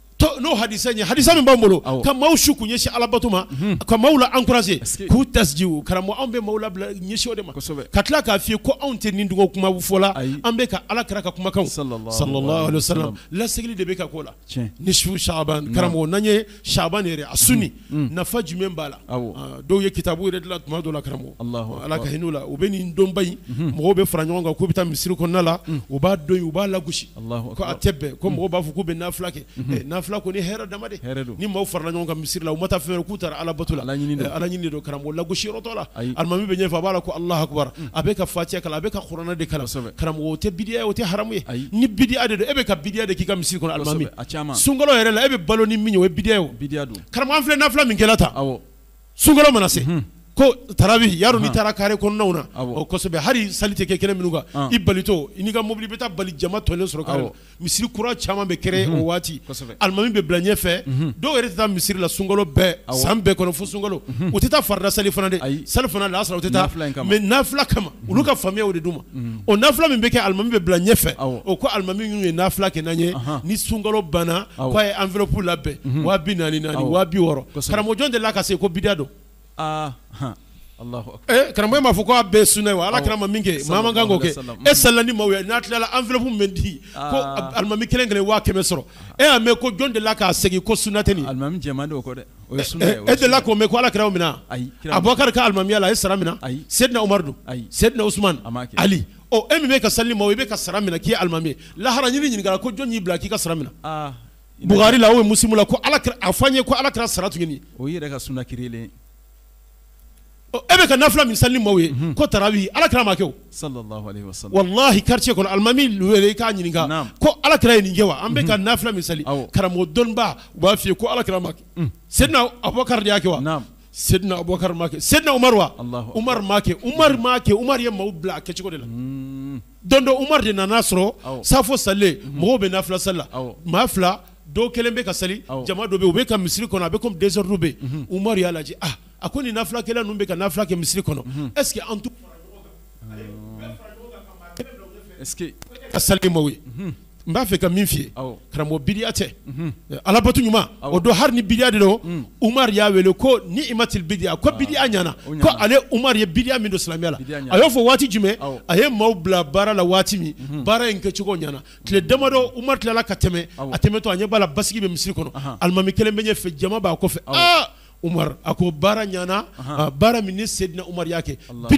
n'o hadisa in hadisa min b'an bolo ka maaw su k'u ɲɛsin alabato ma mhm. ka maaw la encourager k'u tasjiw karamɔgɔ anw bɛ maaw labila ɲɛsin de ma ka tila k'a f'i ye ko anw tɛ nin dɔgɔ kuma ka ka kumakanw de bɛ ka k'o la karamo ni su ye yɛrɛ a suni mm. mm. nafa jumɛn b'a la ah, ye kitabu yɛrɛ dilan tuma dɔw la karamɔgɔ Ala ka hinɛ u la u bɛ nin dɔnba in mhm. mɔgɔw bɛ fara ɲɔgɔn kan k'u bɛ taa misiri kɔnɔna la mm. ko a tɛ bɛn ko mɔgɔw b'a ni hɛrɛ dama de ni mau farala ɲɔgɔn kan misiri la u ma fɛn k'u tara ala bato la ala ɲini do karamo lagosiyɔrɔtɔ la alimami bɛ ɲɛfɛ a b'a la ko allahu akbar mm. a be ka fatiya kala a ka kuranɛ de kala karamo o tɛ bidiya o tɛ haramu ye ni bidiya de don e be ka bidiya de k'i ka misiri kɔnɔ alimami sunkalo yɛrɛ la e be balo ni min ye o ye bidiya ye o karamɔgɔ filɛ n'a min kɛra tan sunkalo mana se mhm. Ko Tarabi, ya n'i taara kari kɔnɔnaw na osɛbɛ hali seli tɛ kɛ kɛnɛ i balito i mobili Beta bali jama kura Chama bɛ kɛrɛn mhm. o wati alimami be bila ɲɛfɛ mhm. do yɛrɛ taa la Sungolo Be san bɛɛ kɔnɔ fo sunkalo mhm. u tɛ taa farida de seli fana y'a me u tɛ taa mɛ naula kama de o nafla beke bɛ kɛ alimami bɛ o ko ni sungolo bana k'a ye anfɛpu labɛn waa naani naani de la ka se ko bidado aha Eh, karamɔgɔ m'a fɔ ko a bɛɛ sunɛ wa ala kɛra ma min kɛ maa man kan k'o kɛ e salila ni maaw ye n'a tilala enveloppe min bɛ di ko alimami kelen kelen waa kɛmɛ sɔrɔ e y'a mɛn ko jɔn delila k'a segin ko sunna tɛ nin alimami jɛman de y'o kɔ dɛ o ye sunna ye e delila k'o mɛn ko ala kɛra eh, o ka alimamiya la sara ayi Umaru don ayi Ali ɔ e min bɛ ka maaw i bɛ ka sara minɛ k'i ye alimami ye lahara ɲini ɲininkara ko jɔn y'i bila k'i ka sara minɛ ah, la o ye la ko ala kɛra a fɔ an ye ko ala kɛra sara tun ye nin ye o y'i yɛrɛ ka sunna ye e bɛ ka nafila min sali maaw ye mhm. ko tarawi ala kira ma kɛ o walahi karitiye kɔnɔ alimami wele i k'a ɲininka ko ala kira ye nin kɛ wa an bɛ ka mhm. nafila min sali karamɔgɔ dɔnniba u b'a f'i ye ko ala kira ma kɛ mm. sedina abubakar de y'a kɛ wa sedina abubakar ma kɛ sedina umaru wa umaru ma kɛ umaru ma kɛ umaru ye maaw bila a kɛcogo de la mm. don dɔ umaru de nana sɔrɔ safo sale mhm. mɔgɔw bɛ nafila sali la maa fila dɔw kelen bɛ ka sali jama dɔ bɛ yen u bɛ ka misiri kɔnɔ a bɛ komi désordre bɛ yen umaru y'a lajɛ ah a ko nin nafila kɛla ninnu bɛ ka nafila kɛ misiri mhm. est-ce que an t'u fara ɲɔgɔn kan ka sali maaw ye n b'a fɛ ka min f'i ye mhm. eh, o don hali ni bidia, de don mhm. umaru y'a wele ko ni i ma teli ko ah, ko ale umaru ye min la a y'o fɔ waati jumɛn a ye maaw bila baara la waati min in kɛcogo ɲɛna tile la basigi bɛ b'a umar ako baara ɲana ah, baara min ni sedina umar yake kɛ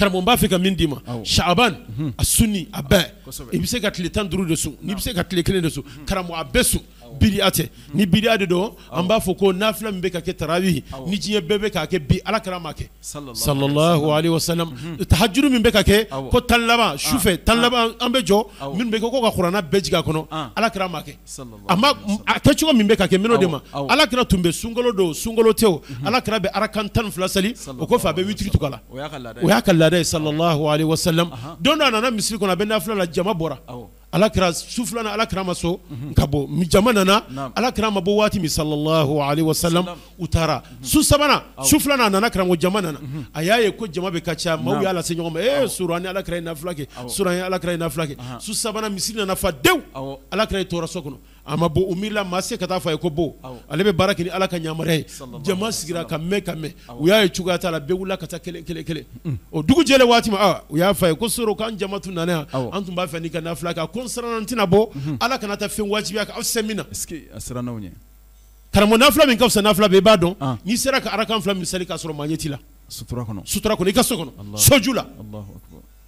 Karamɔgɔ b'a fɛ Shaaban, min d'i ma saban a Sunni, a bɛɛ i bɛ se ka tile tan duuru de sun n'i bɛ se de sun karamɔgɔ a bidiya tɛ ni bidiya de don an b'a fɔ ko nafila min bɛ ka kɛ tarawi ni diɲɛ bɛɛ bɛ k'a kɛ bi ala kɛra m'a kɛ sallallahu alaihi wasallam tahajuru min bɛ ka kɛ ko tan laban ah. sufɛ tan laban an ah. bɛ jɔ min bɛ kɛ ko ka kuranna bɛɛ jigin a kɔnɔ ala kɛra m'a kɛ a ma a kɛcogo min bɛ ka kɛ minɛn de ma ala kɛra tun bɛ sunkalo don sunkalo tɛ o ala kɛra bɛ arakan tan ni fila seli o kɔfɛ a bɛ witiri tugu a la o y'a ka laada ye sallallahu alaihi wasallam don dɔ a nana misiri kɔnɔ a bɛ nafila la jama bɔra ala souflana, ala kira ma so ka ala kramaboati, ma bɔ waati utara. salalahu ali wasalam u taara su sabanan su a nana karamɔgɔ jama nana a y'a ye y'a suran ni ala kira mhm. mhm. ye nafila eh, ala ye kɛ su ala ye tora a ma bɔ o miirila maa se ka taa fɔ a ye ko bo ale bɛ baara kɛ ni ala ka yamaruya ye jama sigira ka mɛn ka mɛn u y'a ye cogoya t'a la bɛɛ wulila ka taa kelen kelen kelen o dugu jɛlen waati ma aa u y'a fɔ a ye ko soro k'an jama tun nana yan an tun b'a fɛ n'i ka nafila kɛ a ko n siranna n tɛna bɔ mhm. ala kana taa fɛn wajibiya kɛ aw tɛ se min na. a siranna o ɲɛ. karamɔgɔ nafila min ka fisa nafila bɛɛ i b'a dɔn ah. n'i sera ka arakan fila misali k'a sɔrɔ maa ɲɛ t'i la. sutura kɔnɔ sutura kɔnɔ i ka so kɔnɔ soju la.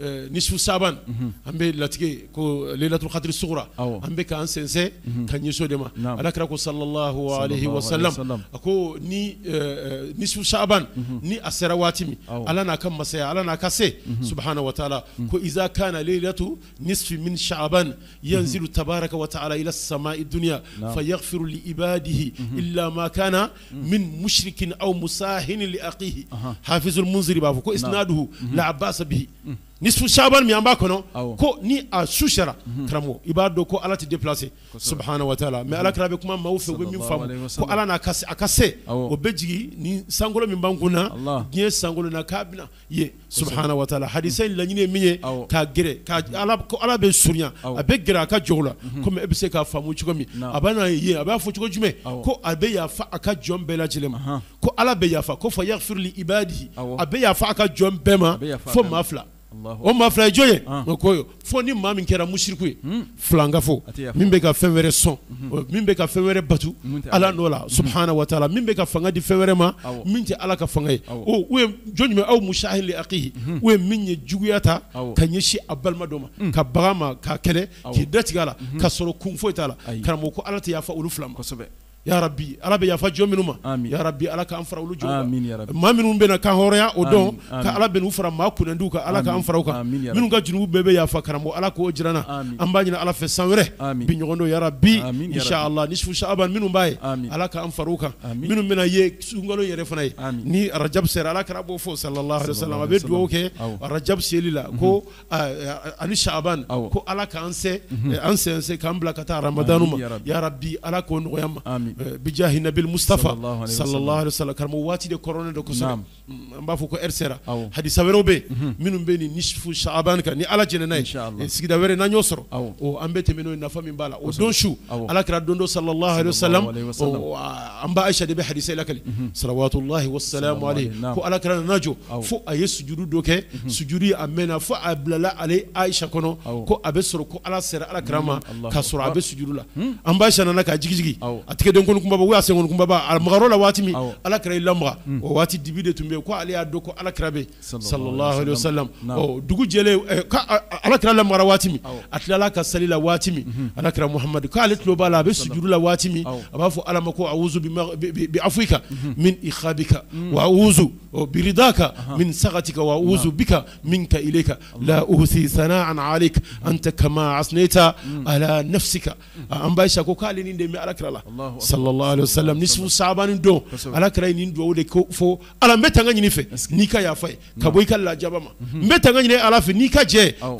آه، نصف سابان أم بلاتك كو ليلة القدر الصغرى أم بي كان سنسى كان يسود ما على نعم. كراكو صلى الله عليه وسلم أكو ني آه، آه، نصف سابان ني واتمي على ناكم مسيا على ناكسي سبحانه وتعالى كو إذا كان ليلة نصف من شعبان ينزل تبارك وتعالى إلى السماء الدنيا نعم. فيغفر لإباده إلا ما كان من مشرك أو مساهن لأخيه حافظ المنزل بافو كو نعم. إسناده لعباس به ni shaban miamba kono an b'a ko ni a su sera karamɔgɔ mhm. i b'a dɔn ko ala tɛ delase subhanahu wa taala mais ala kɛra bɛ kuma maaw fɛ u ko ala n'a a ka se o bɛ ni sankolo min b'an kunna diɲɛ sangolo na k'a bɛna ye wa taala hasa in mhm. laɲini min ye k'a gɛrɛ kala mhm. ala bɛ surunya a bɛ gɛrɛ a ka jɔn la komi e bɛ se k'a faamu cogo min a n'a ye a b'a fɔ cogo jumɛn ko a bɛ yafa a ka jɔn bɛɛ lajɛlen ma ko ala bɛ yafa ko fa ko i a bɛ yafa a ka jɔn bɛɛ fo maa o maa fila ye jɔn ah. ye o ko fo ni maa min kɛra musiriku ye min bɛ batu ala n'o la hmm. subahana wa taala min fanga di fɛn wɛrɛ ma min tɛ ka fanga ye o u ye jɔn jumɛn aw musahili akihi u hmm. ye min ye juguya ta ka ɲɛsin a balima dɔ hmm. ma ka bagan ma k'a k'i Yarabi, ala bɛ yafa jɔn minnu ma bi ala k'an fara olu jɔ maa minnu bɛna kan hɔrɔnya o dɔn ka ala bɛn fara maa kun kan ala k'an fara kan minnu ka bɛɛ bɛ yafa karamɔgɔ k'o jirana an b'a ɲini ala fɛ san wɛrɛ bi ɲɔgɔndon bi ni suaba minnu b'a ye ala k'an fara kan minnu bɛna ye sunkalo yɛrɛ fana ni Rajab sera ala kɛra bɔ fɔ sala sala a bɛ dugawu ko ani Shaaban ko ala k'an an sen k'an bila ka mhm. bi ala k'o بجاه النبي المصطفى صلى الله عليه وسلم كرم واتي دي كورونا دو كوسو نعم مبافو كو ارسرا حديث ويرو بي منو بين نصف شعبان كان ني على جننا ان شاء الله إيه، سيدا وري نانيو سرو او امبيت منو نفا من بالا او دون شو على كرا دوندو صلى الله عليه وسلم او آه، امبا عائشه دي حديث لك صلوات الله والسلام عليه كو على نعم. كرا ناجو فو اي سجود دوكي سجودي امنا فو ابللا علي عائشه كونو كو ابسرو كو على سر على كرما كسر ابسجود لا امبا شانا كا جيجي اتكدو senkunu kunbaba u y'a senkunu kunbaba a magar'o la waati min ala kira y'i lamaga o waati dibi de tun bɛ yen ko ale y'a dɔn ko ala kira bɛ yen sallallahu alaihi wa sallam ɔ dugu jɛlen ala kira lamagara waati min a tilala ka seli la waati min ala kira muhamadu k'ale tulo b'a la a bɛ sujuru la waati min a b'a fɔ ala ma ko awuzu bi afika min ikhabika wa awuzu biridaka min sagatika wa awuzu bika minka ilayka la uhsi sana'an alayka anta kama asnaita ala nafsika an b'a ko k'ale ni de bɛ ala kira la sallallahu alayhi wa sallam su sabani don ala de ko fo ala n bɛ fe ɲini n'i ka yafa ye mm. ka bɔ i ka ma mhm. ala n'i ka je ka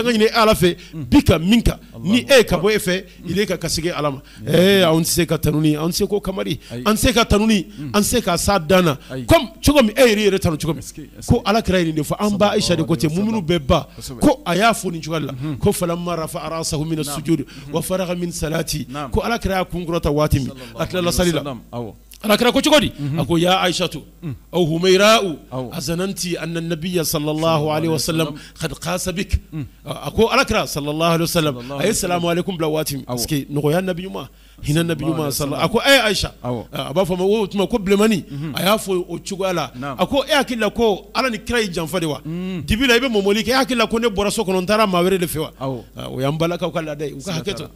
ka ala mm. ni e ka bɔ e ile ka ala mm. eh, se ka se ko kamari Anseca se ka tanuni ni se ka sadana dan comme e ri yɛrɛ tanu ko ala de fɔ de ko ten muminu ko falamma rafa arasa min as-sujud wa mhm. faragha min salati ko ala سورة واتم أكل الله سليلا أنا كنا كوشكودي أكو يا عائشة أو هميراء أزننت أن النبي صلى الله عليه وسلم قد قاس بك أكو أه، أنا صلى الله عليه وسلم السلام عليكم بلواتم اسكي نقول يا النبي ما hinɛ nabi eh, ah, ma sala a ko ɛ ayisa a b'a fɔ ma o tuma ko bilemani mhm. a y'a fɔ o cogoya la a ko e eh, hakili la ko ala ni kira y'i janfa de wa dibi mm. la i bɛ mɔmɔli kɛ e eh, hakili la ko ne bɔra so kɔnɔ n taara maa wɛrɛ de fɛ wa ah, o y'an balakaw ka laada ye u ka hakɛ to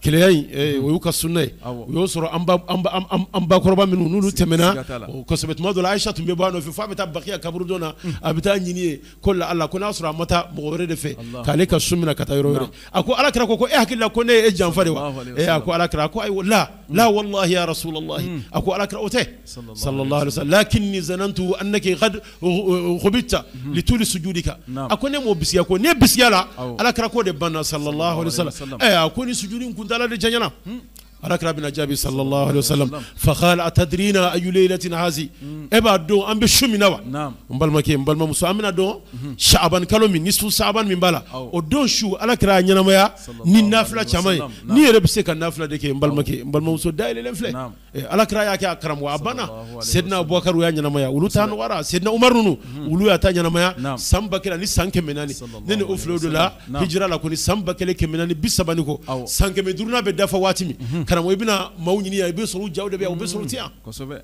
keleya in mm. o y'u ka sunna ye u y'o sɔrɔ an bakɔrɔba minnu n'olu tɛmɛna kosɛbɛ tuma dɔ la ayisa tun bɛ bɔ a nɔfɛ f'a bɛ taa bakiya kaburu dɔ na mm. ah, a bɛ taa ɲini ye ko la ala ko n'a sɔrɔ a ma taa mɔgɔ wɛrɛ de fɛ k'ale ka sun minɛ ka taa yɔrɔ wɛrɛ a ko ala kira ko e hakili la ko ne ye e janfa de wa e a ko ala ko أي لا لا والله يا رسول الله أكو على كرأته صلى, صلى الله عليه وسلم لكني زننت أنك قد خبت لطول سجودك أكو نمو بسي أكو نبسي لا على كرأكو دبنا صلى الله عليه وسلم أي أكو نسجودين كنت على رجانا أراك ربنا جابي صلى الله عليه وسلم فقال أتدرين أي ليلة هذه إبا دو أم بشمي نوا نعم مبال مكي مبال ممسو أمنا دو شعبان كلو من نصف شعبان من بالا ودو شو أراك را نينا يا ني نافلة شماي ني نعم. ربسي كان نافلة ديكي مبال مكي مبال ممسو دايل لنفلة نعم. أراك إيه، را ياكي أكرم وابانا سيدنا أبو بكر ويا نينا ميا ولو تان ورا سيدنا عمر نو ولو ياتا نينا ميا نعم. سامبكلا ني سانك مناني نين أفلو دولا هجرة لكوني سامبكلا كمناني بسبانيكو سانك مدرنا بدافا واتمي karamɔgɔ i bɛna maaw ɲini yan i bɛ sɔrɔ u jaw de bɛ yan u bɛ sɔrɔ u tɛ yan. kosɛbɛ.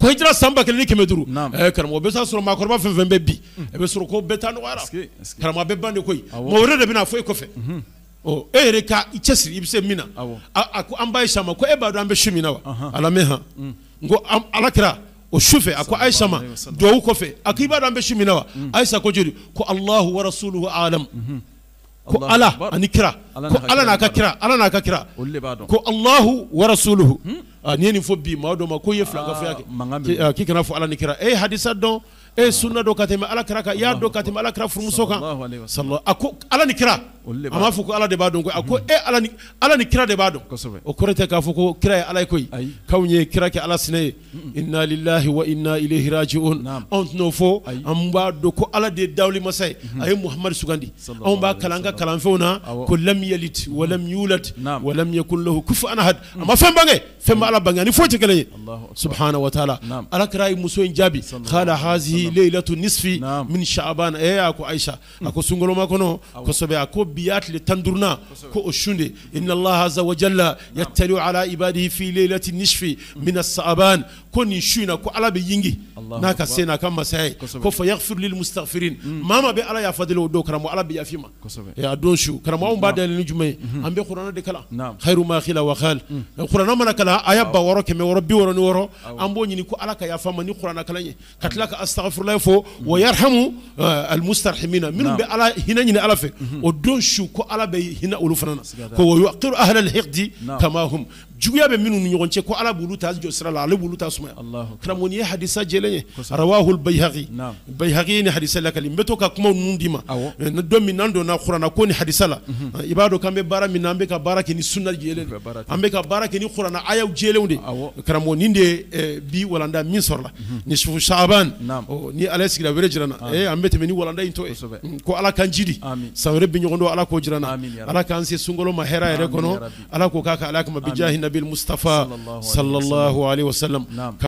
ko hijira san ba kelen ni kɛmɛ duuru ɛɛ karamɔgɔ bɛ sɔrɔ maakɔrɔba fɛn fɛn bɛ bi i bɛ sɔrɔ ko bɛɛ ta nɔgɔyara karamɔgɔ a bɛ ban de koyi mɔgɔ wɛrɛ de bɛna fɔ e kɔfɛ ɔ e yɛrɛ ka i cɛsiri i bɛ se min na a ko an ba ye sama ko e b'a dɔn an bɛ su min na wa ala mɛ han n ko ala kɛra o sufɛ a ko ayisa ma duwawu kɔfɛ a ko i b'a dɔn an bɛ su min na wa ayisa ko joli ko alahu warasuluhu alamu mhm. ko ala ani kira ko ala n'a ka kira ala n'a ka kira ko allahu wa rasuluhu ni ye nin fɔ bi maa dɔ ma ko i ye filankafoya kɛ k'i kana fɔ ala ni kira e ye hadisa dɔn e ye sunna dɔ ka tɛmɛ ala kira kan i y'a dɔn ka tɛmɛ ala kira furumuso kan a ko ala ni kira a m'a fɔ ko ala de b'a dɔn koyi a ko e ala ni ala ni kira de b'a dɔn kosɛbɛ o kɔrɔ tɛ k'a fɔ ko kira ye ala ye koyi ayi k'anw ye kira kɛ ala sinɛ ye inna lillahi wa inna ilayhi raji'un anw t'o fɔ an b'a dɔn ko ala de ye dawuli masa ye mhm. a ye muhamadu sugandi anw b'a kalan an ka kalanfɛnw na ko lam yalit wa lam mhm. yulat wa lam yakul lahu kufuwan ahad mm. a ma fɛn bange fɛn bɛ ala bange ani foyi tɛ kelen ye subhanahu wa ta'ala ala kira ye muso in jaabi qala hazihi laylatu nisfi min sha'ban e a ko aisha a ko mm. sunkalo makɔnɔ kosɛbɛ a ko بيات لتندرنا كو شوندي إن الله عز وجل يتلو على عباده في ليلة النشف من الصعبان ko nin su in na ko ala bɛ yingi n'a ka se n'a ka masaya ye ko fa yaghfir lil mustaghfirin maa maa bɛ ala yafa deli o don karamɔgɔ ala bɛ yafi ma a don su karamɔgɔ anw b'a dayɛlɛ ni jumɛn ye an bɛ kuranɛ de kalan khairu ma khila wa khal kuranɛ mana kalan aya ba wɔɔrɔ kɛmɛ wɔɔrɔ bi wɔɔrɔ ni wɔɔrɔ an b'o ɲini ko ala ka yafa ma ni kuranɛ kalan ye ka tila ka astaghfirullah fo wa yarhamu al mustarhimina minnu bɛ ala hinɛ ɲini ala fɛ o don su ko ala bɛ hinɛ olu fana na ko wa yuqiru ahla al hiqdi kama hum juguya bɛ minnu ni ɲɔgɔn cɛ ko ala b'olu ta jɔ sira la ale b'olu ta sumaya karamɔgɔ nin ye hadisa jɛlen ye arawahul bayhaqi bayhaqi ni hadisa lakali n bɛ to ka kuma ninnu d'i ma don min n'an donna kuranna ko ni hadisa la mhm. i b'a dɔn k'an bɛ baara min na an bɛ ka baara kɛ ni sunna jɛlen de an bɛ ka baara kɛ ni kuranna ayaw jɛlenw de karamɔgɔ nin de ye bi walanda min sɔrɔla mhm. ni sufu saaban ni ale sigira wɛrɛ jira na an bɛ tɛmɛ ni walanda in to ye mm, ko ala k'an jidi san wɛrɛ bɛ ɲɔgɔn don ala k'o jira na ala k'an se sunkalo ma hɛrɛ yɛrɛ kɔnɔ ala k'o k'a ka ala kama bijahi النبي المصطفى صلى الله عليه وسلم نعم.